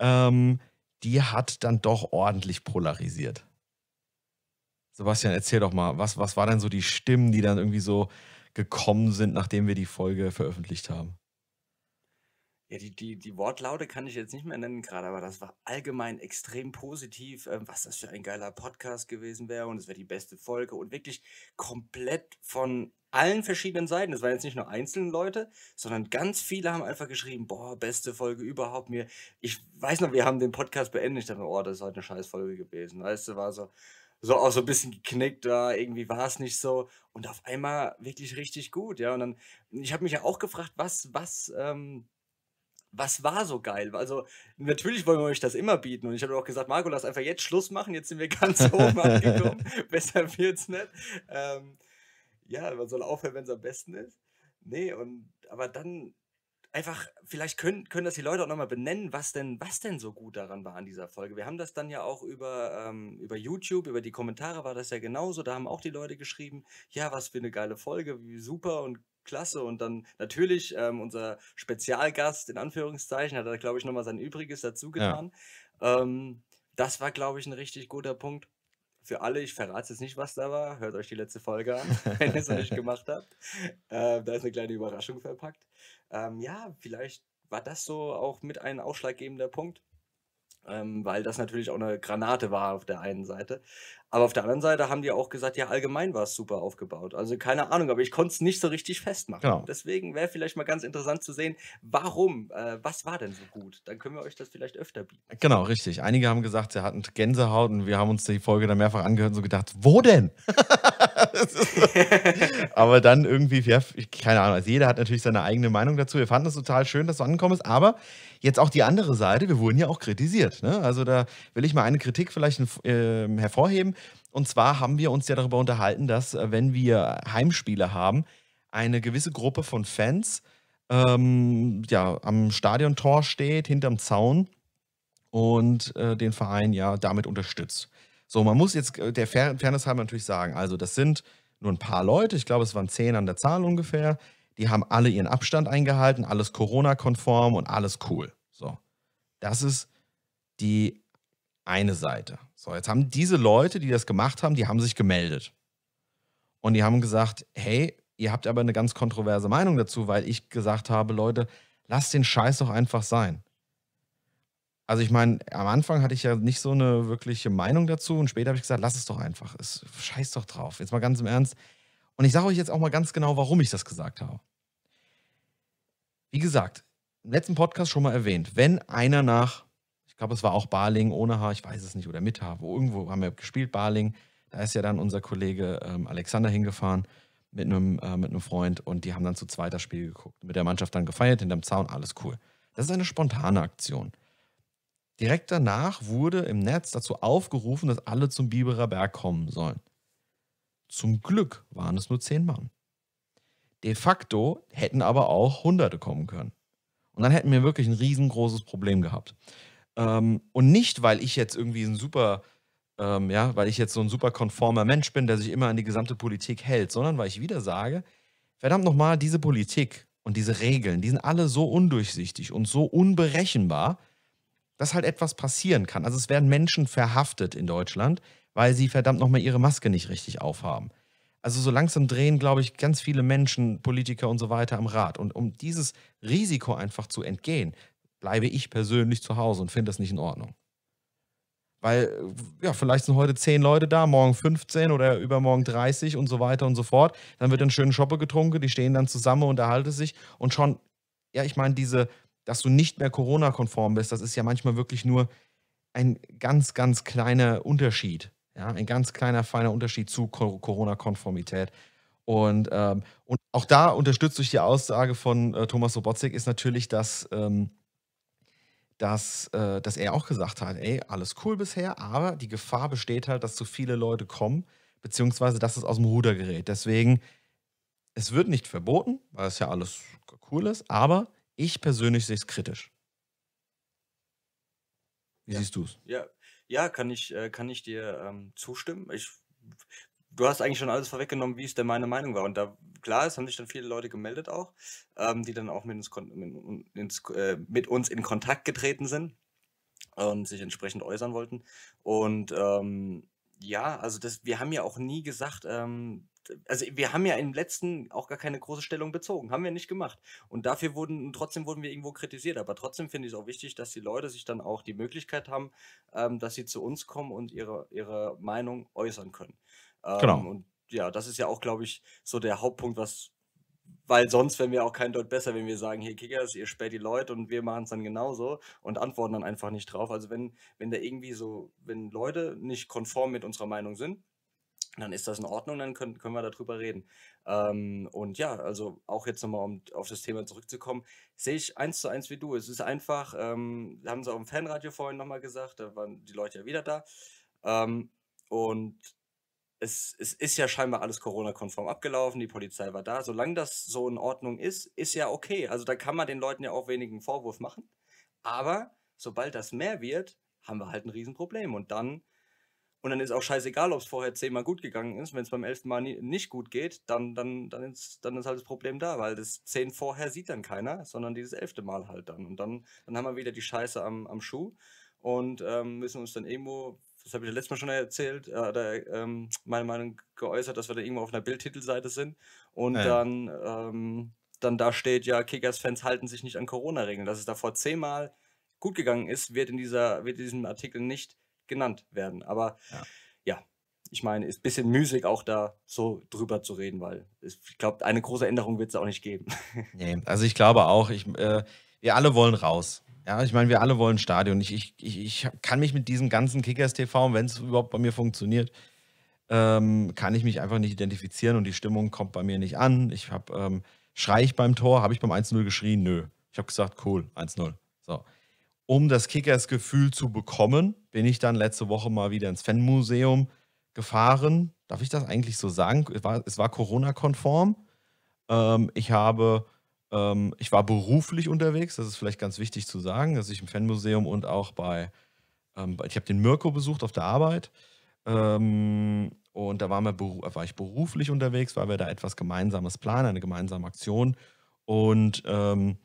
ähm, die hat dann doch ordentlich polarisiert. Sebastian, erzähl doch mal, was, was war denn so die Stimmen, die dann irgendwie so gekommen sind, nachdem wir die Folge veröffentlicht haben? Ja, die, die, die Wortlaute kann ich jetzt nicht mehr nennen gerade, aber das war allgemein extrem positiv, ähm, was das für ein geiler Podcast gewesen wäre und es wäre die beste Folge und wirklich komplett von allen verschiedenen Seiten. Es waren jetzt nicht nur einzelne Leute, sondern ganz viele haben einfach geschrieben, boah, beste Folge überhaupt mir. Ich weiß noch, wir haben den Podcast beendet. Ich dachte, oh, das ist halt eine scheiß Folge gewesen. Weißt du, war so, so auch so ein bisschen geknickt, da irgendwie war es nicht so und auf einmal wirklich richtig gut, ja. Und dann, ich habe mich ja auch gefragt, was, was, ähm, was war so geil? Also, natürlich wollen wir euch das immer bieten. Und ich habe auch gesagt, Marco, lass einfach jetzt Schluss machen. Jetzt sind wir ganz oben angekommen. Besser wird's nicht. Ähm, ja, man soll aufhören, wenn es am besten ist. Nee, und aber dann einfach, vielleicht können, können das die Leute auch nochmal benennen, was denn, was denn so gut daran war an dieser Folge. Wir haben das dann ja auch über, ähm, über YouTube, über die Kommentare war das ja genauso. Da haben auch die Leute geschrieben, ja, was für eine geile Folge, wie super und klasse. Und dann natürlich ähm, unser Spezialgast, in Anführungszeichen, hat er, glaube ich, nochmal sein Übriges dazu getan. Ja. Ähm, das war, glaube ich, ein richtig guter Punkt für alle. Ich verrate jetzt nicht, was da war. Hört euch die letzte Folge an, wenn ihr es noch nicht gemacht habt. Ähm, da ist eine kleine Überraschung verpackt. Ähm, ja, vielleicht war das so auch mit ein ausschlaggebender Punkt ähm, weil das natürlich auch eine Granate war auf der einen Seite. Aber auf der anderen Seite haben die auch gesagt, ja, allgemein war es super aufgebaut. Also keine Ahnung, aber ich konnte es nicht so richtig festmachen. Genau. Deswegen wäre vielleicht mal ganz interessant zu sehen, warum, äh, was war denn so gut? Dann können wir euch das vielleicht öfter bieten. Äh, genau, richtig. Einige haben gesagt, sie hatten Gänsehaut und wir haben uns die Folge dann mehrfach angehört und so gedacht, wo denn? aber dann irgendwie, ja, keine Ahnung, also jeder hat natürlich seine eigene Meinung dazu. Wir fanden es total schön, dass du angekommen ist, aber jetzt auch die andere Seite, wir wurden ja auch kritisiert. Ne? Also da will ich mal eine Kritik vielleicht äh, hervorheben. Und zwar haben wir uns ja darüber unterhalten, dass äh, wenn wir Heimspiele haben, eine gewisse Gruppe von Fans ähm, ja, am Stadiontor steht, hinterm Zaun und äh, den Verein ja damit unterstützt. So, man muss jetzt äh, der Fairness haben natürlich sagen, also das sind nur ein paar Leute, ich glaube, es waren zehn an der Zahl ungefähr, die haben alle ihren Abstand eingehalten, alles Corona-konform und alles cool. So, das ist die eine Seite. So, jetzt haben diese Leute, die das gemacht haben, die haben sich gemeldet. Und die haben gesagt, hey, ihr habt aber eine ganz kontroverse Meinung dazu, weil ich gesagt habe, Leute, lasst den Scheiß doch einfach sein. Also ich meine, am Anfang hatte ich ja nicht so eine wirkliche Meinung dazu und später habe ich gesagt, lass es doch einfach. Es, scheiß doch drauf. Jetzt mal ganz im Ernst. Und ich sage euch jetzt auch mal ganz genau, warum ich das gesagt habe. Wie gesagt, im letzten Podcast schon mal erwähnt, wenn einer nach, ich glaube, es war auch Barling ohne Haar, ich weiß es nicht, oder mit Haar, wo irgendwo haben wir gespielt, Barling, da ist ja dann unser Kollege ähm, Alexander hingefahren mit einem, äh, mit einem Freund und die haben dann zu zweiter Spiel geguckt, mit der Mannschaft dann gefeiert, hinterm Zaun, alles cool. Das ist eine spontane Aktion. Direkt danach wurde im Netz dazu aufgerufen, dass alle zum Biberer Berg kommen sollen. Zum Glück waren es nur zehn Mann. De facto hätten aber auch Hunderte kommen können. Und dann hätten wir wirklich ein riesengroßes Problem gehabt. Ähm, und nicht, weil ich jetzt irgendwie ein super, ähm, ja, weil ich jetzt so ein super konformer Mensch bin, der sich immer an die gesamte Politik hält, sondern weil ich wieder sage, verdammt nochmal, diese Politik und diese Regeln, die sind alle so undurchsichtig und so unberechenbar, dass halt etwas passieren kann. Also es werden Menschen verhaftet in Deutschland, weil sie verdammt nochmal ihre Maske nicht richtig aufhaben. Also so langsam drehen, glaube ich, ganz viele Menschen, Politiker und so weiter am Rad. Und um dieses Risiko einfach zu entgehen, bleibe ich persönlich zu Hause und finde das nicht in Ordnung. Weil, ja, vielleicht sind heute zehn Leute da, morgen 15 oder übermorgen 30 und so weiter und so fort. Dann wird dann schön Schoppe getrunken, die stehen dann zusammen, unterhalten sich und schon, ja, ich meine, diese, dass du nicht mehr Corona-konform bist, das ist ja manchmal wirklich nur ein ganz, ganz kleiner Unterschied. Ja, ein ganz kleiner, feiner Unterschied zu Corona-Konformität. Und, ähm, und auch da unterstützt durch die Aussage von äh, Thomas Sobotzig ist natürlich, dass, ähm, dass, äh, dass er auch gesagt hat, ey, alles cool bisher, aber die Gefahr besteht halt, dass zu viele Leute kommen, beziehungsweise dass es aus dem Ruder gerät. Deswegen, es wird nicht verboten, weil es ja alles cool ist, aber ich persönlich sehe es kritisch. Wie ja. siehst du es? Ja. ja, kann ich, äh, kann ich dir ähm, zustimmen. Ich, du hast eigentlich schon alles vorweggenommen, wie es denn meine Meinung war. Und da, klar, es haben sich dann viele Leute gemeldet auch, ähm, die dann auch mit uns, mit, ins, äh, mit uns in Kontakt getreten sind und sich entsprechend äußern wollten. Und ähm, ja, also das, wir haben ja auch nie gesagt, ähm, also wir haben ja im letzten auch gar keine große Stellung bezogen, haben wir nicht gemacht. Und dafür wurden, trotzdem wurden wir irgendwo kritisiert. Aber trotzdem finde ich es auch wichtig, dass die Leute sich dann auch die Möglichkeit haben, ähm, dass sie zu uns kommen und ihre, ihre Meinung äußern können. Genau. Ähm, genau. Und ja, das ist ja auch, glaube ich, so der Hauptpunkt, was, weil sonst wären wir auch kein Deut besser, wenn wir sagen, hey Kickers, ihr sperrt die Leute und wir machen es dann genauso und antworten dann einfach nicht drauf. Also wenn, wenn da irgendwie so, wenn Leute nicht konform mit unserer Meinung sind, dann ist das in Ordnung, dann können, können wir darüber reden. Ähm, und ja, also auch jetzt nochmal, um auf das Thema zurückzukommen, sehe ich eins zu eins wie du. Es ist einfach, ähm, haben sie auch im Fanradio vorhin nochmal gesagt, da waren die Leute ja wieder da. Ähm, und es, es ist ja scheinbar alles Corona-konform abgelaufen, die Polizei war da. Solange das so in Ordnung ist, ist ja okay. Also da kann man den Leuten ja auch wenigen Vorwurf machen. Aber sobald das mehr wird, haben wir halt ein Riesenproblem. Und dann und dann ist auch scheißegal, ob es vorher zehnmal gut gegangen ist. Wenn es beim elften Mal nie, nicht gut geht, dann, dann, dann, ist, dann ist halt das Problem da, weil das zehn vorher sieht dann keiner, sondern dieses elfte Mal halt dann. Und dann, dann haben wir wieder die Scheiße am, am Schuh und ähm, müssen uns dann irgendwo, das habe ich ja letztes Mal schon erzählt, äh, da, ähm, meine Meinung geäußert, dass wir da irgendwo auf einer Bildtitelseite sind und ja. dann, ähm, dann da steht, ja, Kickers-Fans halten sich nicht an Corona-Regeln. Dass es davor zehnmal gut gegangen ist, wird in, dieser, wird in diesem Artikel nicht genannt werden. Aber ja, ja ich meine, ist ein bisschen müßig, auch da so drüber zu reden, weil es, ich glaube, eine große Änderung wird es auch nicht geben. Nee, also ich glaube auch, ich, äh, wir alle wollen raus. Ja, ich meine, wir alle wollen Stadion. Ich, ich, ich, ich kann mich mit diesem ganzen Kickers TV, wenn es überhaupt bei mir funktioniert, ähm, kann ich mich einfach nicht identifizieren und die Stimmung kommt bei mir nicht an. Ich habe, ähm, schrei ich beim Tor, habe ich beim 1-0 geschrien? Nö. Ich habe gesagt, cool, 1-0. So um das Kickers-Gefühl zu bekommen, bin ich dann letzte Woche mal wieder ins Fanmuseum gefahren. Darf ich das eigentlich so sagen? Es war, war Corona-konform. Ähm, ich habe, ähm, ich war beruflich unterwegs. Das ist vielleicht ganz wichtig zu sagen, dass ich im Fanmuseum und auch bei, ähm, ich habe den Mirko besucht auf der Arbeit. Ähm, und da war, wir, war ich beruflich unterwegs, weil wir da etwas Gemeinsames planen, eine gemeinsame Aktion. Und ähm,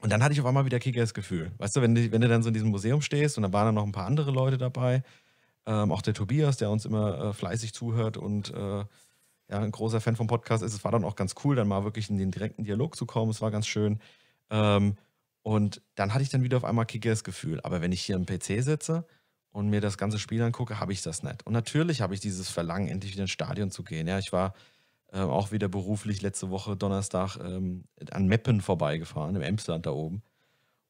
und dann hatte ich auf einmal wieder Kickers Gefühl. Weißt du, wenn du, wenn du dann so in diesem Museum stehst und da waren dann noch ein paar andere Leute dabei, ähm, auch der Tobias, der uns immer äh, fleißig zuhört und äh, ja, ein großer Fan vom Podcast ist. Es war dann auch ganz cool, dann mal wirklich in den direkten Dialog zu kommen. Es war ganz schön. Ähm, und dann hatte ich dann wieder auf einmal Kickers Gefühl. Aber wenn ich hier am PC sitze und mir das ganze Spiel angucke, habe ich das nicht. Und natürlich habe ich dieses Verlangen, endlich wieder ins Stadion zu gehen. Ja, ich war ähm, auch wieder beruflich letzte Woche Donnerstag ähm, an Meppen vorbeigefahren, im Emsland da oben.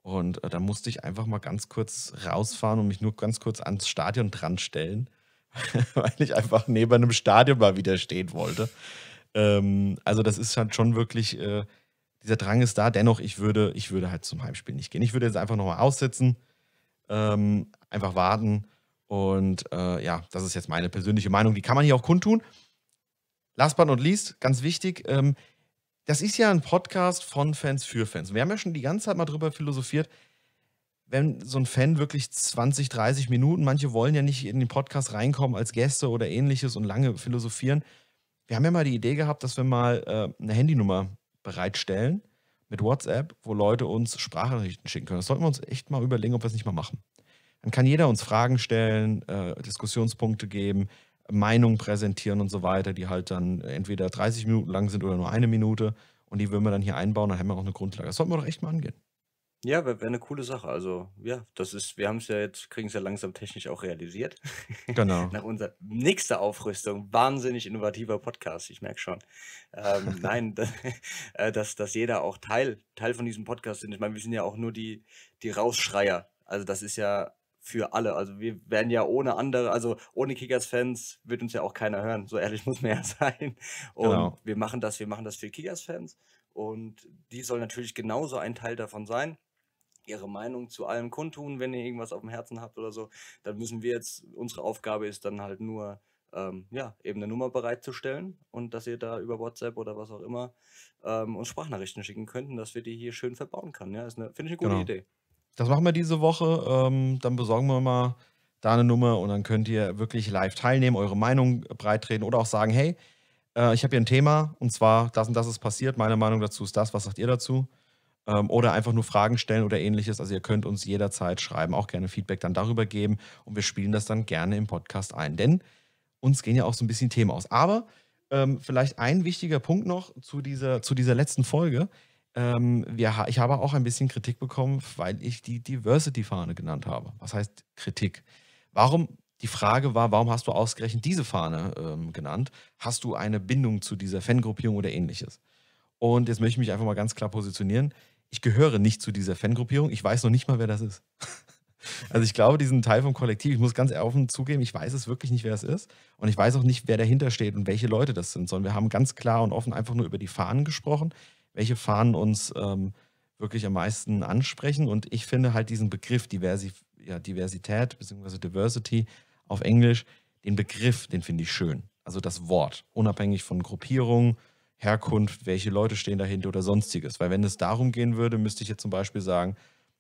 Und äh, da musste ich einfach mal ganz kurz rausfahren und mich nur ganz kurz ans Stadion dran stellen, weil ich einfach neben einem Stadion mal wieder stehen wollte. Ähm, also das ist halt schon wirklich, äh, dieser Drang ist da. Dennoch, ich würde, ich würde halt zum Heimspiel nicht gehen. Ich würde jetzt einfach nochmal aussetzen, ähm, einfach warten. Und äh, ja, das ist jetzt meine persönliche Meinung. Die kann man hier auch kundtun last but not least, ganz wichtig, ähm, das ist ja ein Podcast von Fans für Fans. Wir haben ja schon die ganze Zeit mal drüber philosophiert, wenn so ein Fan wirklich 20, 30 Minuten, manche wollen ja nicht in den Podcast reinkommen als Gäste oder ähnliches und lange philosophieren. Wir haben ja mal die Idee gehabt, dass wir mal äh, eine Handynummer bereitstellen mit WhatsApp, wo Leute uns Sprachnachrichten schicken können. Das sollten wir uns echt mal überlegen, ob wir es nicht mal machen. Dann kann jeder uns Fragen stellen, äh, Diskussionspunkte geben, Meinungen präsentieren und so weiter, die halt dann entweder 30 Minuten lang sind oder nur eine Minute. Und die würden wir dann hier einbauen, dann haben wir auch eine Grundlage. Das sollten wir doch echt mal angehen. Ja, wäre wär eine coole Sache. Also, ja, das ist, wir haben es ja jetzt, kriegen es ja langsam technisch auch realisiert. Genau. Nach unserer nächsten Aufrüstung, wahnsinnig innovativer Podcast, ich merke schon. Ähm, nein, dass, äh, dass, dass jeder auch Teil, Teil von diesem Podcast sind. Ich meine, wir sind ja auch nur die, die Rausschreier. Also, das ist ja für alle. Also wir werden ja ohne andere, also ohne Kickers-Fans wird uns ja auch keiner hören. So ehrlich muss man ja sein. Und genau. wir machen das, wir machen das für Kickers-Fans. Und die soll natürlich genauso ein Teil davon sein ihre Meinung zu allem kundtun, wenn ihr irgendwas auf dem Herzen habt oder so, dann müssen wir jetzt, unsere Aufgabe ist dann halt nur, ähm, ja, eben eine Nummer bereitzustellen und dass ihr da über WhatsApp oder was auch immer ähm, uns Sprachnachrichten schicken könnt dass wir die hier schön verbauen können. Ja, finde ich eine gute genau. Idee das machen wir diese Woche. Ähm, dann besorgen wir mal da eine Nummer und dann könnt ihr wirklich live teilnehmen, eure Meinung breitreten oder auch sagen, hey, äh, ich habe hier ein Thema und zwar das und das ist passiert, meine Meinung dazu ist das, was sagt ihr dazu? Ähm, oder einfach nur Fragen stellen oder ähnliches. Also ihr könnt uns jederzeit schreiben, auch gerne Feedback dann darüber geben und wir spielen das dann gerne im Podcast ein, denn uns gehen ja auch so ein bisschen Themen aus. Aber ähm, vielleicht ein wichtiger Punkt noch zu dieser, zu dieser letzten Folge. Ähm, wir, ich habe auch ein bisschen Kritik bekommen, weil ich die Diversity-Fahne genannt habe. Was heißt Kritik? Warum die Frage war, warum hast du ausgerechnet diese Fahne ähm, genannt? Hast du eine Bindung zu dieser Fangruppierung oder ähnliches? Und jetzt möchte ich mich einfach mal ganz klar positionieren. Ich gehöre nicht zu dieser Fangruppierung. Ich weiß noch nicht mal, wer das ist. also ich glaube, diesen Teil vom Kollektiv, ich muss ganz offen zugeben, ich weiß es wirklich nicht, wer es ist. Und ich weiß auch nicht, wer dahinter steht und welche Leute das sind, sondern wir haben ganz klar und offen einfach nur über die Fahnen gesprochen welche Fahnen uns ähm, wirklich am meisten ansprechen. Und ich finde halt diesen Begriff Diversi ja, Diversität bzw. Diversity auf Englisch, den Begriff, den finde ich schön. Also das Wort, unabhängig von Gruppierung, Herkunft, welche Leute stehen dahinter oder sonstiges. Weil wenn es darum gehen würde, müsste ich jetzt zum Beispiel sagen,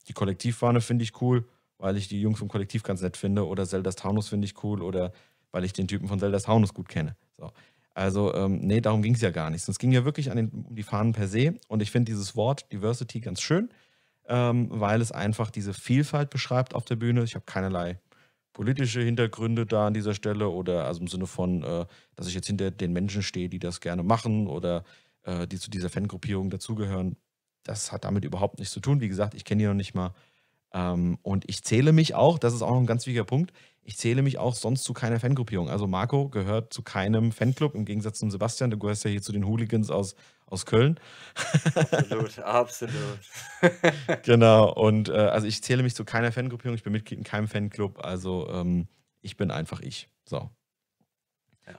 die Kollektivfahne finde ich cool, weil ich die Jungs vom Kollektiv ganz nett finde oder Zeldas Taunus finde ich cool oder weil ich den Typen von Zeldas Taunus gut kenne. So. Also, ähm, nee, darum ging es ja gar nicht. Es ging ja wirklich den, um die Fahnen per se. Und ich finde dieses Wort Diversity ganz schön, ähm, weil es einfach diese Vielfalt beschreibt auf der Bühne. Ich habe keinerlei politische Hintergründe da an dieser Stelle oder also im Sinne von, äh, dass ich jetzt hinter den Menschen stehe, die das gerne machen oder äh, die zu dieser Fangruppierung dazugehören. Das hat damit überhaupt nichts zu tun. Wie gesagt, ich kenne die noch nicht mal. Ähm, und ich zähle mich auch, das ist auch noch ein ganz wichtiger Punkt ich zähle mich auch sonst zu keiner Fangruppierung. Also Marco gehört zu keinem Fanclub, im Gegensatz zum Sebastian. Du gehörst ja hier zu den Hooligans aus, aus Köln. Absolut, absolut. genau, und äh, also ich zähle mich zu keiner Fangruppierung, ich bin Mitglied in keinem Fanclub. Also ähm, ich bin einfach ich. So.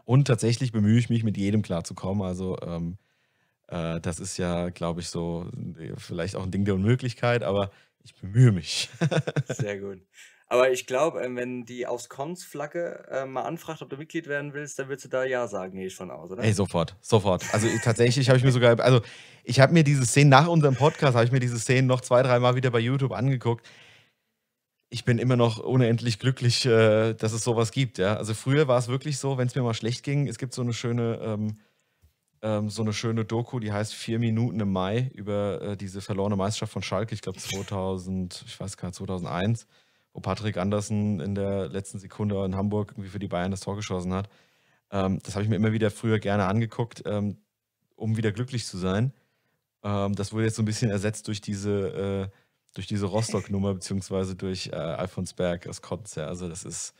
Und tatsächlich bemühe ich mich, mit jedem klarzukommen. Also ähm, äh, das ist ja, glaube ich, so äh, vielleicht auch ein Ding der Unmöglichkeit, aber ich bemühe mich. Sehr gut. Aber ich glaube, ähm, wenn die aufs Cons-Flagge äh, mal anfragt, ob du Mitglied werden willst, dann würdest du da Ja sagen, gehe ich von aus, oder? Ey, sofort, sofort. Also äh, tatsächlich habe ich mir sogar, also ich habe mir diese Szenen nach unserem Podcast, habe ich mir diese Szenen noch zwei, dreimal wieder bei YouTube angeguckt. Ich bin immer noch unendlich glücklich, äh, dass es sowas gibt, ja. Also früher war es wirklich so, wenn es mir mal schlecht ging, es gibt so eine schöne, ähm, ähm, so eine schöne Doku, die heißt Vier Minuten im Mai über äh, diese verlorene Meisterschaft von Schalke, ich glaube 2000, ich weiß gar nicht, 2001 wo Patrick Andersen in der letzten Sekunde in Hamburg irgendwie für die Bayern das Tor geschossen hat. Ähm, das habe ich mir immer wieder früher gerne angeguckt, ähm, um wieder glücklich zu sein. Ähm, das wurde jetzt so ein bisschen ersetzt durch diese, äh, diese Rostock-Nummer, beziehungsweise durch äh, Alfons Berg aus Kotze. Also das ist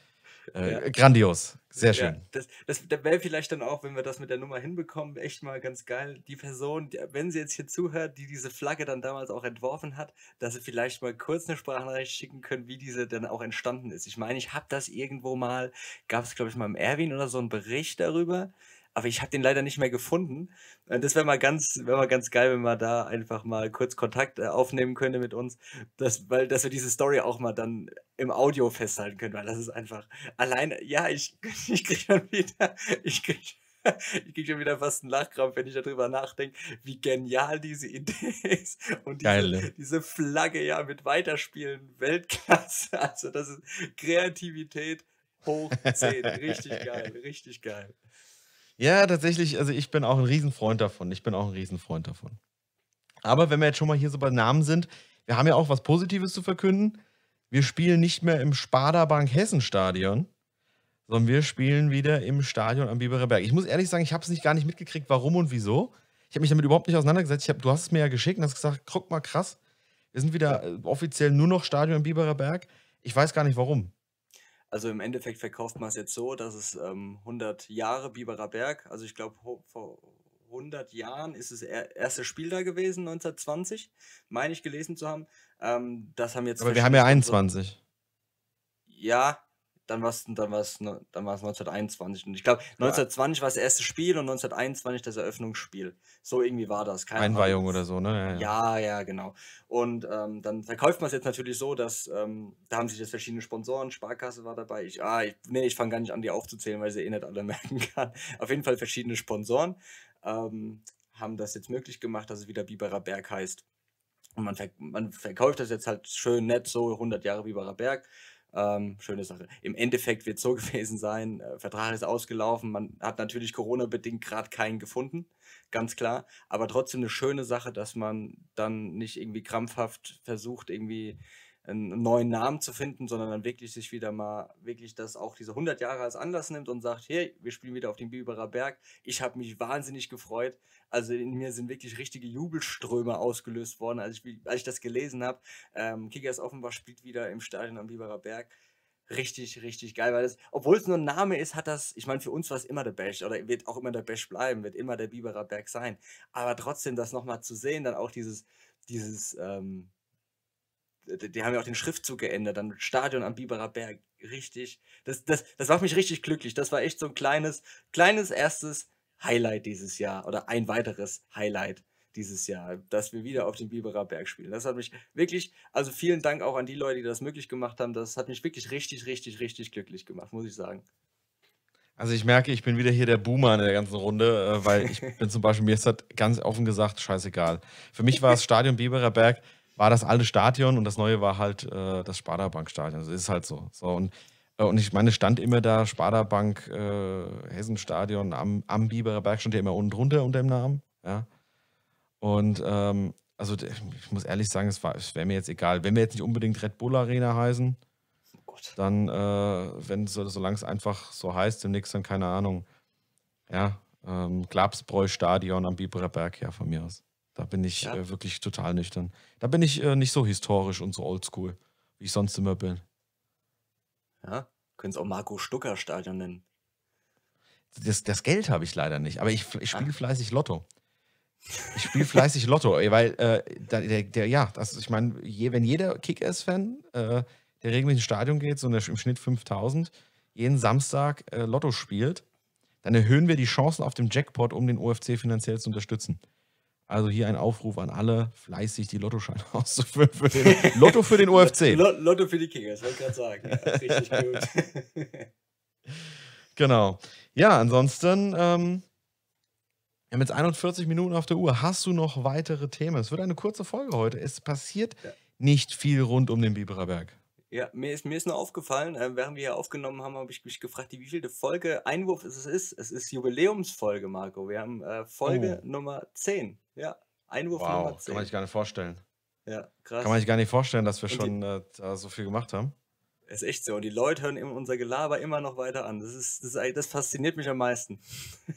äh, ja. Grandios. Sehr schön. Ja, das, das, das wäre vielleicht dann auch, wenn wir das mit der Nummer hinbekommen, echt mal ganz geil. Die Person, die, wenn sie jetzt hier zuhört, die diese Flagge dann damals auch entworfen hat, dass sie vielleicht mal kurz eine Sprachnachricht schicken können, wie diese dann auch entstanden ist. Ich meine, ich habe das irgendwo mal, gab es glaube ich mal im Erwin oder so einen Bericht darüber, aber ich habe den leider nicht mehr gefunden. Äh, das wäre mal ganz, wäre mal ganz geil, wenn man da einfach mal kurz Kontakt äh, aufnehmen könnte mit uns, dass, weil, dass wir diese Story auch mal dann im Audio festhalten können, weil das ist einfach allein, ja, ich, ich kriege schon wieder, ich kriege ich kriege schon wieder fast einen Lachkrampf, wenn ich darüber nachdenke, wie genial diese Idee ist. Und diese, ne? diese Flagge ja mit Weiterspielen, Weltklasse. Also das ist Kreativität hoch 10. richtig geil, richtig geil. Ja, tatsächlich, also ich bin auch ein Riesenfreund davon. Ich bin auch ein Riesenfreund davon. Aber wenn wir jetzt schon mal hier so bei Namen sind, wir haben ja auch was Positives zu verkünden. Wir spielen nicht mehr im Sparda Bank Hessen Stadion, sondern wir spielen wieder im Stadion am Biberer Berg. Ich muss ehrlich sagen, ich habe es nicht gar nicht mitgekriegt, warum und wieso. Ich habe mich damit überhaupt nicht auseinandergesetzt. Hab, du hast es mir ja geschickt und hast gesagt, guck mal krass, wir sind wieder äh, offiziell nur noch Stadion am Biberer Berg. Ich weiß gar nicht warum. Also im Endeffekt verkauft man es jetzt so, dass es ähm, 100 Jahre Biberer Berg, also ich glaube vor 100 Jahren ist es erste Spiel da gewesen, 1920, meine ich gelesen zu haben. Ähm, das haben jetzt. Aber wir haben ja 21. ja, dann war es dann war's, dann war's 1921. Und ich glaube, 1920 war das erste Spiel und 1921 das Eröffnungsspiel. So irgendwie war das. Keine Einweihung Ahnung. oder so, ne? Ja, ja, ja genau. Und ähm, dann verkauft man es jetzt natürlich so, dass ähm, da haben sich jetzt verschiedene Sponsoren, Sparkasse war dabei. Ich, ah, ich, nee, ich fange gar nicht an, die aufzuzählen, weil sie eh nicht alle merken kann. Auf jeden Fall verschiedene Sponsoren ähm, haben das jetzt möglich gemacht, dass es wieder Biberer Berg heißt. Und man, verk man verkauft das jetzt halt schön nett so 100 Jahre Biberer Berg ähm, schöne Sache. Im Endeffekt wird es so gewesen sein, äh, Vertrag ist ausgelaufen, man hat natürlich Corona-bedingt gerade keinen gefunden, ganz klar, aber trotzdem eine schöne Sache, dass man dann nicht irgendwie krampfhaft versucht, irgendwie einen neuen Namen zu finden, sondern dann wirklich sich wieder mal, wirklich das auch diese 100 Jahre als Anlass nimmt und sagt, hey, wir spielen wieder auf dem Biberer Berg. Ich habe mich wahnsinnig gefreut. Also in mir sind wirklich richtige Jubelströme ausgelöst worden, als ich, als ich das gelesen habe. Ähm, Kickers offenbar spielt wieder im Stadion am Biberer Berg. Richtig, richtig geil, weil das, obwohl es nur ein Name ist, hat das, ich meine, für uns war es immer der Bash oder wird auch immer der Bash bleiben, wird immer der Biberer Berg sein. Aber trotzdem das nochmal zu sehen, dann auch dieses, dieses, ähm, die haben ja auch den Schriftzug geändert, dann Stadion am Biberer Berg. Richtig. Das, das, das macht mich richtig glücklich. Das war echt so ein kleines, kleines erstes Highlight dieses Jahr oder ein weiteres Highlight dieses Jahr, dass wir wieder auf dem Biberer Berg spielen. Das hat mich wirklich, also vielen Dank auch an die Leute, die das möglich gemacht haben. Das hat mich wirklich richtig, richtig, richtig glücklich gemacht, muss ich sagen. Also ich merke, ich bin wieder hier der Boomer in der ganzen Runde, äh, weil ich bin zum Beispiel, mir ist das ganz offen gesagt scheißegal. Für mich war das Stadion Biberer Berg war das alte Stadion und das neue war halt äh, das Sparda Bank Stadion. Das ist halt so. so und, äh, und ich meine, stand immer da Sparda Bank äh, Hessen Stadion am, am Biberer Berg stand ja immer unten drunter unter dem Namen. Ja. Und ähm, also ich muss ehrlich sagen, es, es wäre mir jetzt egal. Wenn wir jetzt nicht unbedingt Red Bull Arena heißen, oh dann, äh, wenn so, solange es einfach so heißt, demnächst dann keine Ahnung. Ja, ähm, Glabsbräu Stadion am Biberer Berg, ja, von mir aus. Da bin ich ja. äh, wirklich total nüchtern. Da bin ich äh, nicht so historisch und so oldschool, wie ich sonst immer bin. Ja, können es auch Marco Stucker Stadion nennen. Das, das Geld habe ich leider nicht, aber ich, ich spiele ah. fleißig Lotto. Ich spiele fleißig Lotto, weil äh, der, der, ja, das, ich meine, je, wenn jeder Kick-Ass-Fan, äh, der regelmäßig ins Stadion geht, so im Schnitt 5000, jeden Samstag äh, Lotto spielt, dann erhöhen wir die Chancen auf dem Jackpot, um den OFC finanziell zu unterstützen. Also hier ein Aufruf an alle, fleißig die Lottoscheine auszufüllen Lotto für den UFC. Lotto für die Kickers, wollte ich gerade sagen. richtig gut. genau. Ja, ansonsten, ähm, wir haben jetzt 41 Minuten auf der Uhr. Hast du noch weitere Themen? Es wird eine kurze Folge heute. Es passiert ja. nicht viel rund um den Biberer Ja, mir ist, mir ist nur aufgefallen, äh, während wir hier aufgenommen haben, habe ich mich gefragt, wie vielte Folge Einwurf es ist. Es ist Jubiläumsfolge, Marco. Wir haben äh, Folge oh. Nummer 10. Ja, Einwurf wow, Nummer 10. Kann man sich gar nicht vorstellen. Ja, krass. Kann man sich gar nicht vorstellen, dass wir schon die, äh, so viel gemacht haben. Ist echt so. Und die Leute hören unser Gelaber immer noch weiter an. Das, ist, das, ist, das fasziniert mich am meisten.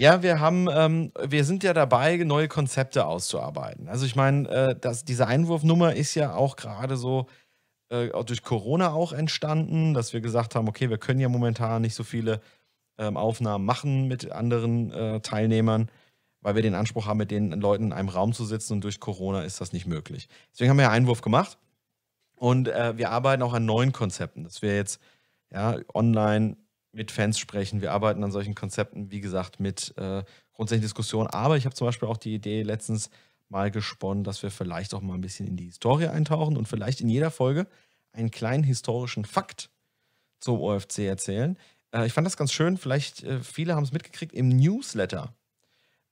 Ja, wir haben, ähm, wir sind ja dabei, neue Konzepte auszuarbeiten. Also ich meine, äh, diese Einwurfnummer ist ja auch gerade so äh, durch Corona auch entstanden, dass wir gesagt haben, okay, wir können ja momentan nicht so viele ähm, Aufnahmen machen mit anderen äh, Teilnehmern weil wir den Anspruch haben, mit den Leuten in einem Raum zu sitzen und durch Corona ist das nicht möglich. Deswegen haben wir ja Einwurf gemacht und äh, wir arbeiten auch an neuen Konzepten, dass wir jetzt ja, online mit Fans sprechen. Wir arbeiten an solchen Konzepten, wie gesagt, mit äh, grundsätzlichen Diskussionen. Aber ich habe zum Beispiel auch die Idee letztens mal gesponnen, dass wir vielleicht auch mal ein bisschen in die Historie eintauchen und vielleicht in jeder Folge einen kleinen historischen Fakt zum OFC erzählen. Äh, ich fand das ganz schön. Vielleicht äh, viele haben es mitgekriegt im Newsletter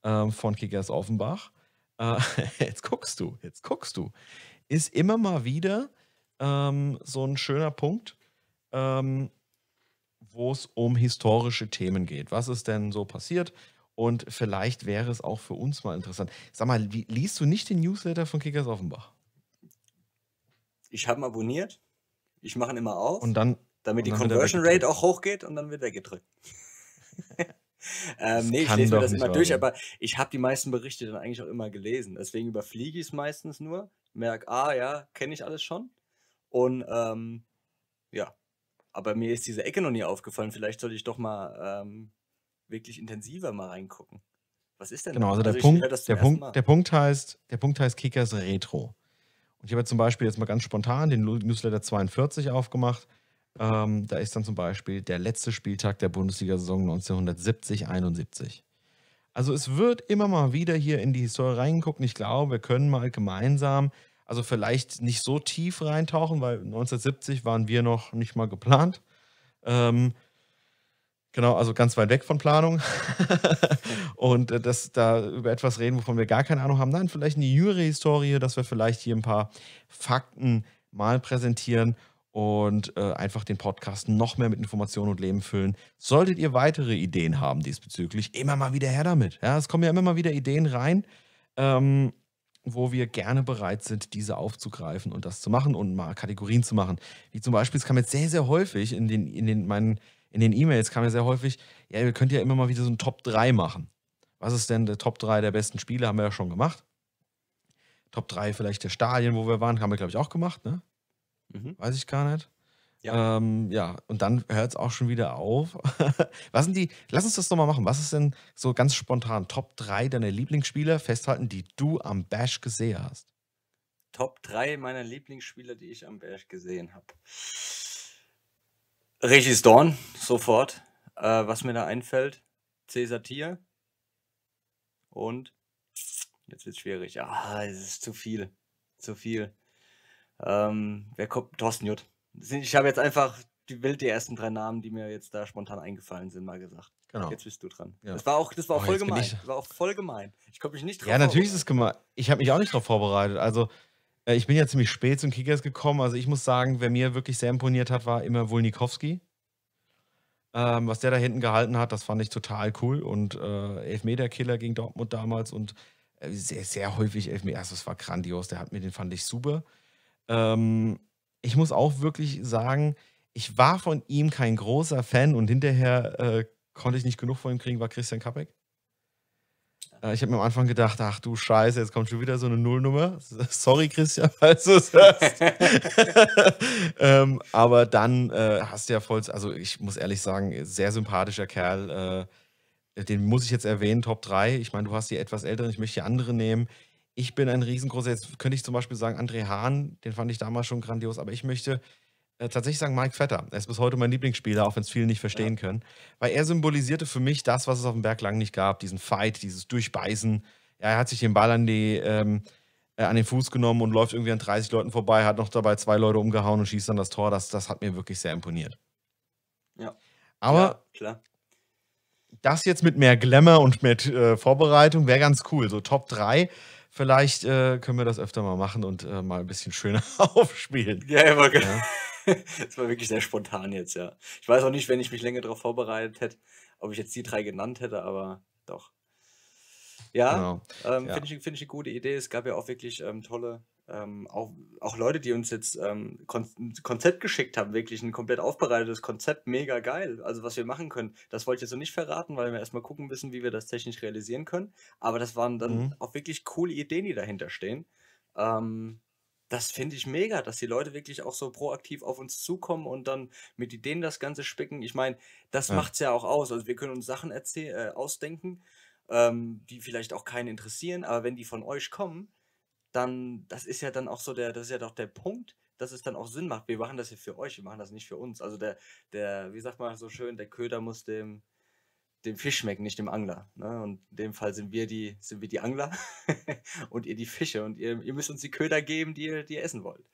ähm, von Kickers Offenbach. Äh, jetzt guckst du, jetzt guckst du. Ist immer mal wieder ähm, so ein schöner Punkt, ähm, wo es um historische Themen geht. Was ist denn so passiert? Und vielleicht wäre es auch für uns mal interessant. Sag mal, li liest du nicht den Newsletter von Kickers Offenbach? Ich habe ihn abonniert. Ich mache ihn immer auf. Und dann. Damit und die dann Conversion Rate auch hochgeht und dann wird er gedrückt. Ähm, nee, ich lese mir das immer durch, aber ich habe die meisten Berichte dann eigentlich auch immer gelesen. Deswegen überfliege ich es meistens nur, merke, ah ja, kenne ich alles schon. Und ähm, ja, aber mir ist diese Ecke noch nie aufgefallen. Vielleicht sollte ich doch mal ähm, wirklich intensiver mal reingucken. Was ist denn Genau, also, also der, also Punkt, der, Punkt, der, Punkt heißt, der Punkt heißt Kickers Retro. Und ich habe zum Beispiel jetzt mal ganz spontan den Newsletter 42 aufgemacht ähm, da ist dann zum Beispiel der letzte Spieltag der Bundesliga-Saison 1970-71. Also es wird immer mal wieder hier in die Historie reingeguckt. Ich glaube, wir können mal gemeinsam, also vielleicht nicht so tief reintauchen, weil 1970 waren wir noch nicht mal geplant. Ähm, Genau, also ganz weit weg von Planung. und äh, dass da über etwas reden, wovon wir gar keine Ahnung haben. Nein, vielleicht eine jüngere Historie, dass wir vielleicht hier ein paar Fakten mal präsentieren und äh, einfach den Podcast noch mehr mit Informationen und Leben füllen. Solltet ihr weitere Ideen haben diesbezüglich, immer mal wieder her damit. Ja, es kommen ja immer mal wieder Ideen rein, ähm, wo wir gerne bereit sind, diese aufzugreifen und das zu machen und mal Kategorien zu machen. Wie zum Beispiel, es kam jetzt sehr, sehr häufig in den, in den meinen in den E-Mails kam ja sehr häufig, ja, ihr könnt ja immer mal wieder so ein Top 3 machen. Was ist denn der Top 3 der besten Spiele? Haben wir ja schon gemacht. Top 3 vielleicht der Stadien, wo wir waren, haben wir, glaube ich, auch gemacht, ne? Mhm. Weiß ich gar nicht. Ja. Ähm, ja, und dann hört es auch schon wieder auf. Was sind die, lass uns das nochmal machen. Was ist denn so ganz spontan Top 3 deiner Lieblingsspieler festhalten, die du am Bash gesehen hast? Top 3 meiner Lieblingsspieler, die ich am Bash gesehen habe. Regis Dorn, sofort. Äh, was mir da einfällt. Cesar Tier. Und jetzt wird es schwierig. Ah, es ist zu viel. Zu viel. Ähm, wer kommt? Thorsten Jutt. Ich habe jetzt einfach die Welt der ersten drei Namen, die mir jetzt da spontan eingefallen sind, mal gesagt. Genau. Jetzt bist du dran. Ja. Das war auch, das war auch oh, voll gemein. Ich... Das war auch voll gemein. Ich konnte mich nicht drauf Ja, natürlich ist es gemein. Ich habe mich auch nicht drauf vorbereitet. Also, äh, ich bin ja ziemlich spät zum Kickers gekommen. Also, ich muss sagen, wer mir wirklich sehr imponiert hat, war immer Wolnikowski. Ähm, was der da hinten gehalten hat, das fand ich total cool. Und äh, Elfmeter-Killer gegen Dortmund damals und äh, sehr, sehr häufig Elfmeter. Also, es war grandios. Der hat mir, den fand ich super. Ähm, ich muss auch wirklich sagen, ich war von ihm kein großer Fan und hinterher äh, konnte ich nicht genug von ihm kriegen, war Christian Kappek. Äh, ich habe mir am Anfang gedacht, ach du Scheiße, jetzt kommt schon wieder so eine Nullnummer. Sorry, Christian, falls du es hörst. ähm, aber dann äh, hast du ja voll, also ich muss ehrlich sagen, sehr sympathischer Kerl äh, den muss ich jetzt erwähnen, Top 3. Ich meine, du hast die etwas älteren, ich möchte die andere nehmen ich bin ein riesengroßer, jetzt könnte ich zum Beispiel sagen, André Hahn, den fand ich damals schon grandios, aber ich möchte äh, tatsächlich sagen, Mike Vetter. Er ist bis heute mein Lieblingsspieler, auch wenn es viele nicht verstehen ja. können. Weil er symbolisierte für mich das, was es auf dem Berg lang nicht gab: diesen Fight, dieses Durchbeißen. Ja, er hat sich den Ball an, die, ähm, äh, an den Fuß genommen und läuft irgendwie an 30 Leuten vorbei, hat noch dabei zwei Leute umgehauen und schießt dann das Tor. Das, das hat mir wirklich sehr imponiert. Ja. Aber ja, klar. das jetzt mit mehr Glamour und mit äh, Vorbereitung wäre ganz cool. So Top 3 Vielleicht äh, können wir das öfter mal machen und äh, mal ein bisschen schöner aufspielen. Ja, immer ja. Das war wirklich sehr spontan jetzt, ja. Ich weiß auch nicht, wenn ich mich länger darauf vorbereitet hätte, ob ich jetzt die drei genannt hätte, aber doch. Ja, genau. ähm, ja. finde ich, find ich eine gute Idee. Es gab ja auch wirklich ähm, tolle ähm, auch, auch Leute, die uns jetzt ähm, Kon Konzept geschickt haben, wirklich ein komplett aufbereitetes Konzept, mega geil. Also was wir machen können, das wollte ich jetzt noch nicht verraten, weil wir erstmal gucken müssen, wie wir das technisch realisieren können. Aber das waren dann mhm. auch wirklich coole Ideen, die dahinter stehen. Ähm, das finde ich mega, dass die Leute wirklich auch so proaktiv auf uns zukommen und dann mit Ideen das Ganze spicken. Ich meine, das ja. macht es ja auch aus. Also wir können uns Sachen äh, ausdenken, ähm, die vielleicht auch keinen interessieren, aber wenn die von euch kommen, dann, das ist ja dann auch so der, das ist ja doch der Punkt, dass es dann auch Sinn macht. Wir machen das ja für euch, wir machen das nicht für uns. Also der, der, wie sagt man so schön, der Köder muss dem, dem Fisch schmecken, nicht dem Angler. Ne? Und in dem Fall sind wir die, sind wir die Angler und ihr die Fische und ihr, ihr müsst uns die Köder geben, die ihr, die ihr essen wollt.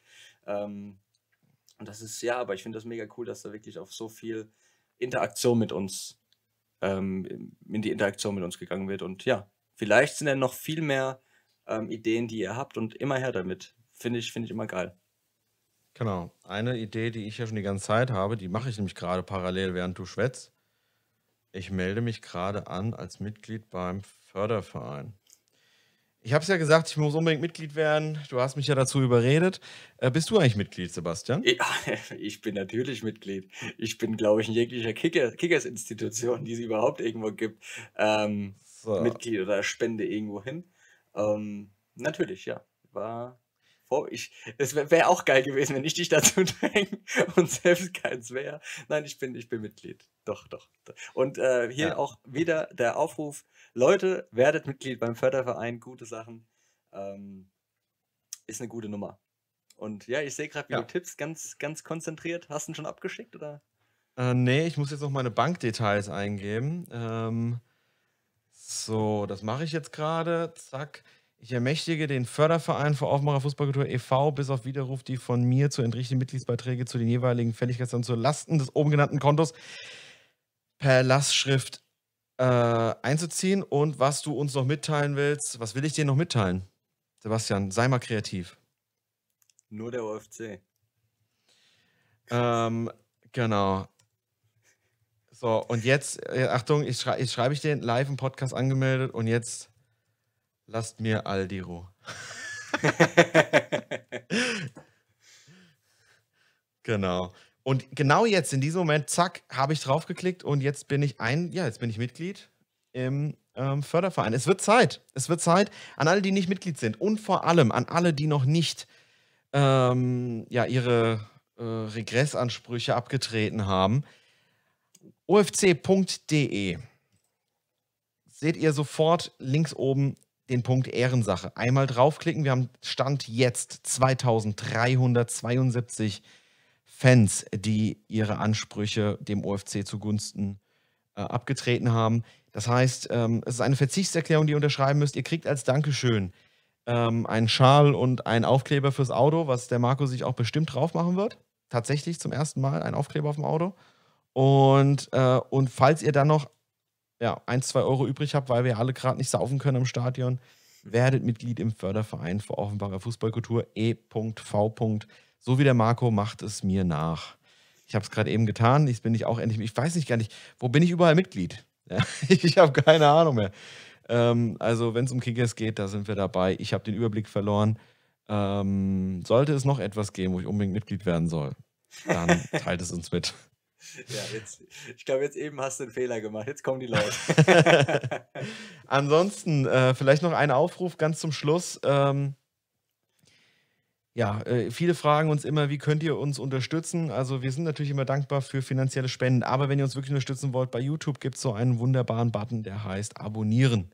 Ähm, und das ist, ja, aber ich finde das mega cool, dass da wirklich auf so viel Interaktion mit uns, ähm, in die Interaktion mit uns gegangen wird. Und ja, vielleicht sind dann noch viel mehr ähm, Ideen, die ihr habt und immer her damit. Finde ich, finde ich immer geil. Genau. Eine Idee, die ich ja schon die ganze Zeit habe, die mache ich nämlich gerade parallel, während du schwätzt. Ich melde mich gerade an als Mitglied beim Förderverein. Ich habe es ja gesagt, ich muss unbedingt Mitglied werden. Du hast mich ja dazu überredet. Äh, bist du eigentlich Mitglied, Sebastian? Ja, ich bin natürlich Mitglied. Ich bin, glaube ich, in jeglicher Kicker Kickers-Institution, die es überhaupt irgendwo gibt, ähm, so. Mitglied oder spende irgendwo hin. Ähm, natürlich, ja. War vor. Ich, es wäre wär auch geil gewesen, wenn ich dich dazu dränge und selbst keins wäre. Nein, ich bin, ich bin Mitglied. Doch, doch. doch. Und äh, hier ja. auch wieder der Aufruf: Leute, werdet Mitglied beim Förderverein, gute Sachen. Ähm, ist eine gute Nummer. Und ja, ich sehe gerade, wie ja. du tippst, ganz, ganz konzentriert. Hast du ihn schon abgeschickt oder? Äh, nee, ich muss jetzt noch meine Bankdetails eingeben. Ähm, so, das mache ich jetzt gerade. Zack. Ich ermächtige den Förderverein für Aufmacher Fußballkultur e.V. bis auf Widerruf die von mir zu entrichtenden Mitgliedsbeiträge zu den jeweiligen Fälligkeitsämtern zu Lasten des oben genannten Kontos per Lastschrift äh, einzuziehen. Und was du uns noch mitteilen willst, was will ich dir noch mitteilen? Sebastian, sei mal kreativ. Nur der OFC. Ähm, genau. So, und jetzt, äh, Achtung, ich, schrei ich schreibe ich den live im Podcast angemeldet und jetzt lasst mir Aldi Ruhe. genau. Und genau jetzt, in diesem Moment, zack, habe ich draufgeklickt und jetzt bin ich ein, ja, jetzt bin ich Mitglied im ähm, Förderverein. Es wird Zeit. Es wird Zeit an alle, die nicht Mitglied sind und vor allem an alle, die noch nicht ähm, ja, ihre äh, Regressansprüche abgetreten haben ofc.de seht ihr sofort links oben den Punkt Ehrensache. Einmal draufklicken. Wir haben Stand jetzt 2372 Fans, die ihre Ansprüche dem OFC zugunsten äh, abgetreten haben. Das heißt, ähm, es ist eine Verzichtserklärung, die ihr unterschreiben müsst. Ihr kriegt als Dankeschön ähm, einen Schal und einen Aufkleber fürs Auto, was der Marco sich auch bestimmt drauf machen wird. Tatsächlich zum ersten Mal ein Aufkleber auf dem Auto. Und, äh, und falls ihr dann noch ja, ein, zwei Euro übrig habt, weil wir alle gerade nicht saufen können im Stadion, werdet Mitglied im Förderverein für Offenbarer Fußballkultur e.v. So wie der Marco macht es mir nach. Ich habe es gerade eben getan. Ich bin ich auch endlich. Ich weiß nicht gar nicht, wo bin ich überall Mitglied? ich habe keine Ahnung mehr. Ähm, also, wenn es um Kickers geht, da sind wir dabei. Ich habe den Überblick verloren. Ähm, sollte es noch etwas geben, wo ich unbedingt Mitglied werden soll, dann teilt es uns mit. Ja, jetzt, ich glaube, jetzt eben hast du einen Fehler gemacht. Jetzt kommen die Leute. Ansonsten, äh, vielleicht noch ein Aufruf ganz zum Schluss. Ähm, ja, äh, viele fragen uns immer, wie könnt ihr uns unterstützen? Also, wir sind natürlich immer dankbar für finanzielle Spenden. Aber wenn ihr uns wirklich unterstützen wollt, bei YouTube gibt es so einen wunderbaren Button, der heißt Abonnieren.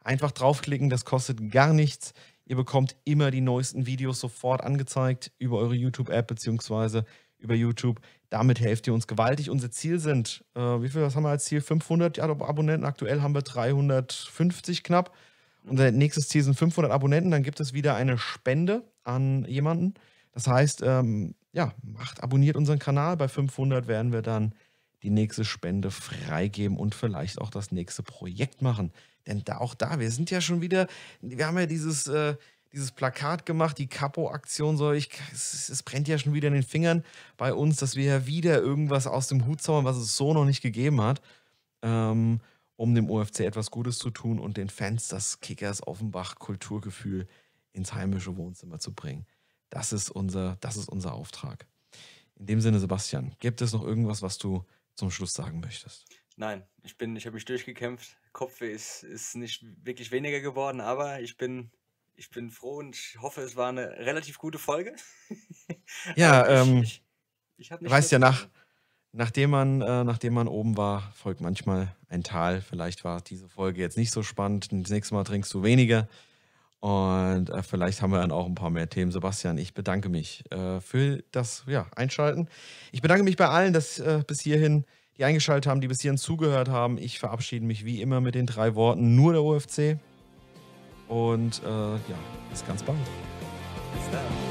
Einfach draufklicken, das kostet gar nichts. Ihr bekommt immer die neuesten Videos sofort angezeigt über eure YouTube-App bzw über YouTube. Damit helft ihr uns gewaltig. Unser Ziel sind, äh, wie viel was haben wir als Ziel? 500 Abonnenten. Aktuell haben wir 350 knapp. Unser nächstes Ziel sind 500 Abonnenten. Dann gibt es wieder eine Spende an jemanden. Das heißt, ähm, ja, macht, abonniert unseren Kanal. Bei 500 werden wir dann die nächste Spende freigeben und vielleicht auch das nächste Projekt machen. Denn da, auch da, wir sind ja schon wieder, wir haben ja dieses, äh, dieses Plakat gemacht, die Kapo-Aktion, so ich, es, es, brennt ja schon wieder in den Fingern bei uns, dass wir ja wieder irgendwas aus dem Hut zaubern, was es so noch nicht gegeben hat, ähm, um dem OFC etwas Gutes zu tun und den Fans das Kickers Offenbach Kulturgefühl ins heimische Wohnzimmer zu bringen. Das ist unser, das ist unser Auftrag. In dem Sinne, Sebastian, gibt es noch irgendwas, was du zum Schluss sagen möchtest? Nein, ich bin, ich habe mich durchgekämpft. Kopfweh ist, ist nicht wirklich weniger geworden, aber ich bin ich bin froh und hoffe, es war eine relativ gute Folge. ja, ähm, ich, ich, ich weißt ja, nach, nachdem, man, äh, nachdem man oben war, folgt manchmal ein Tal. Vielleicht war diese Folge jetzt nicht so spannend. Das nächste Mal trinkst du weniger. Und äh, vielleicht haben wir dann auch ein paar mehr Themen. Sebastian, ich bedanke mich äh, für das ja, Einschalten. Ich bedanke mich bei allen, dass äh, bis hierhin die eingeschaltet haben, die bis hierhin zugehört haben. Ich verabschiede mich wie immer mit den drei Worten nur der OFC. Und äh, ja, bis ganz bald. Bis dann.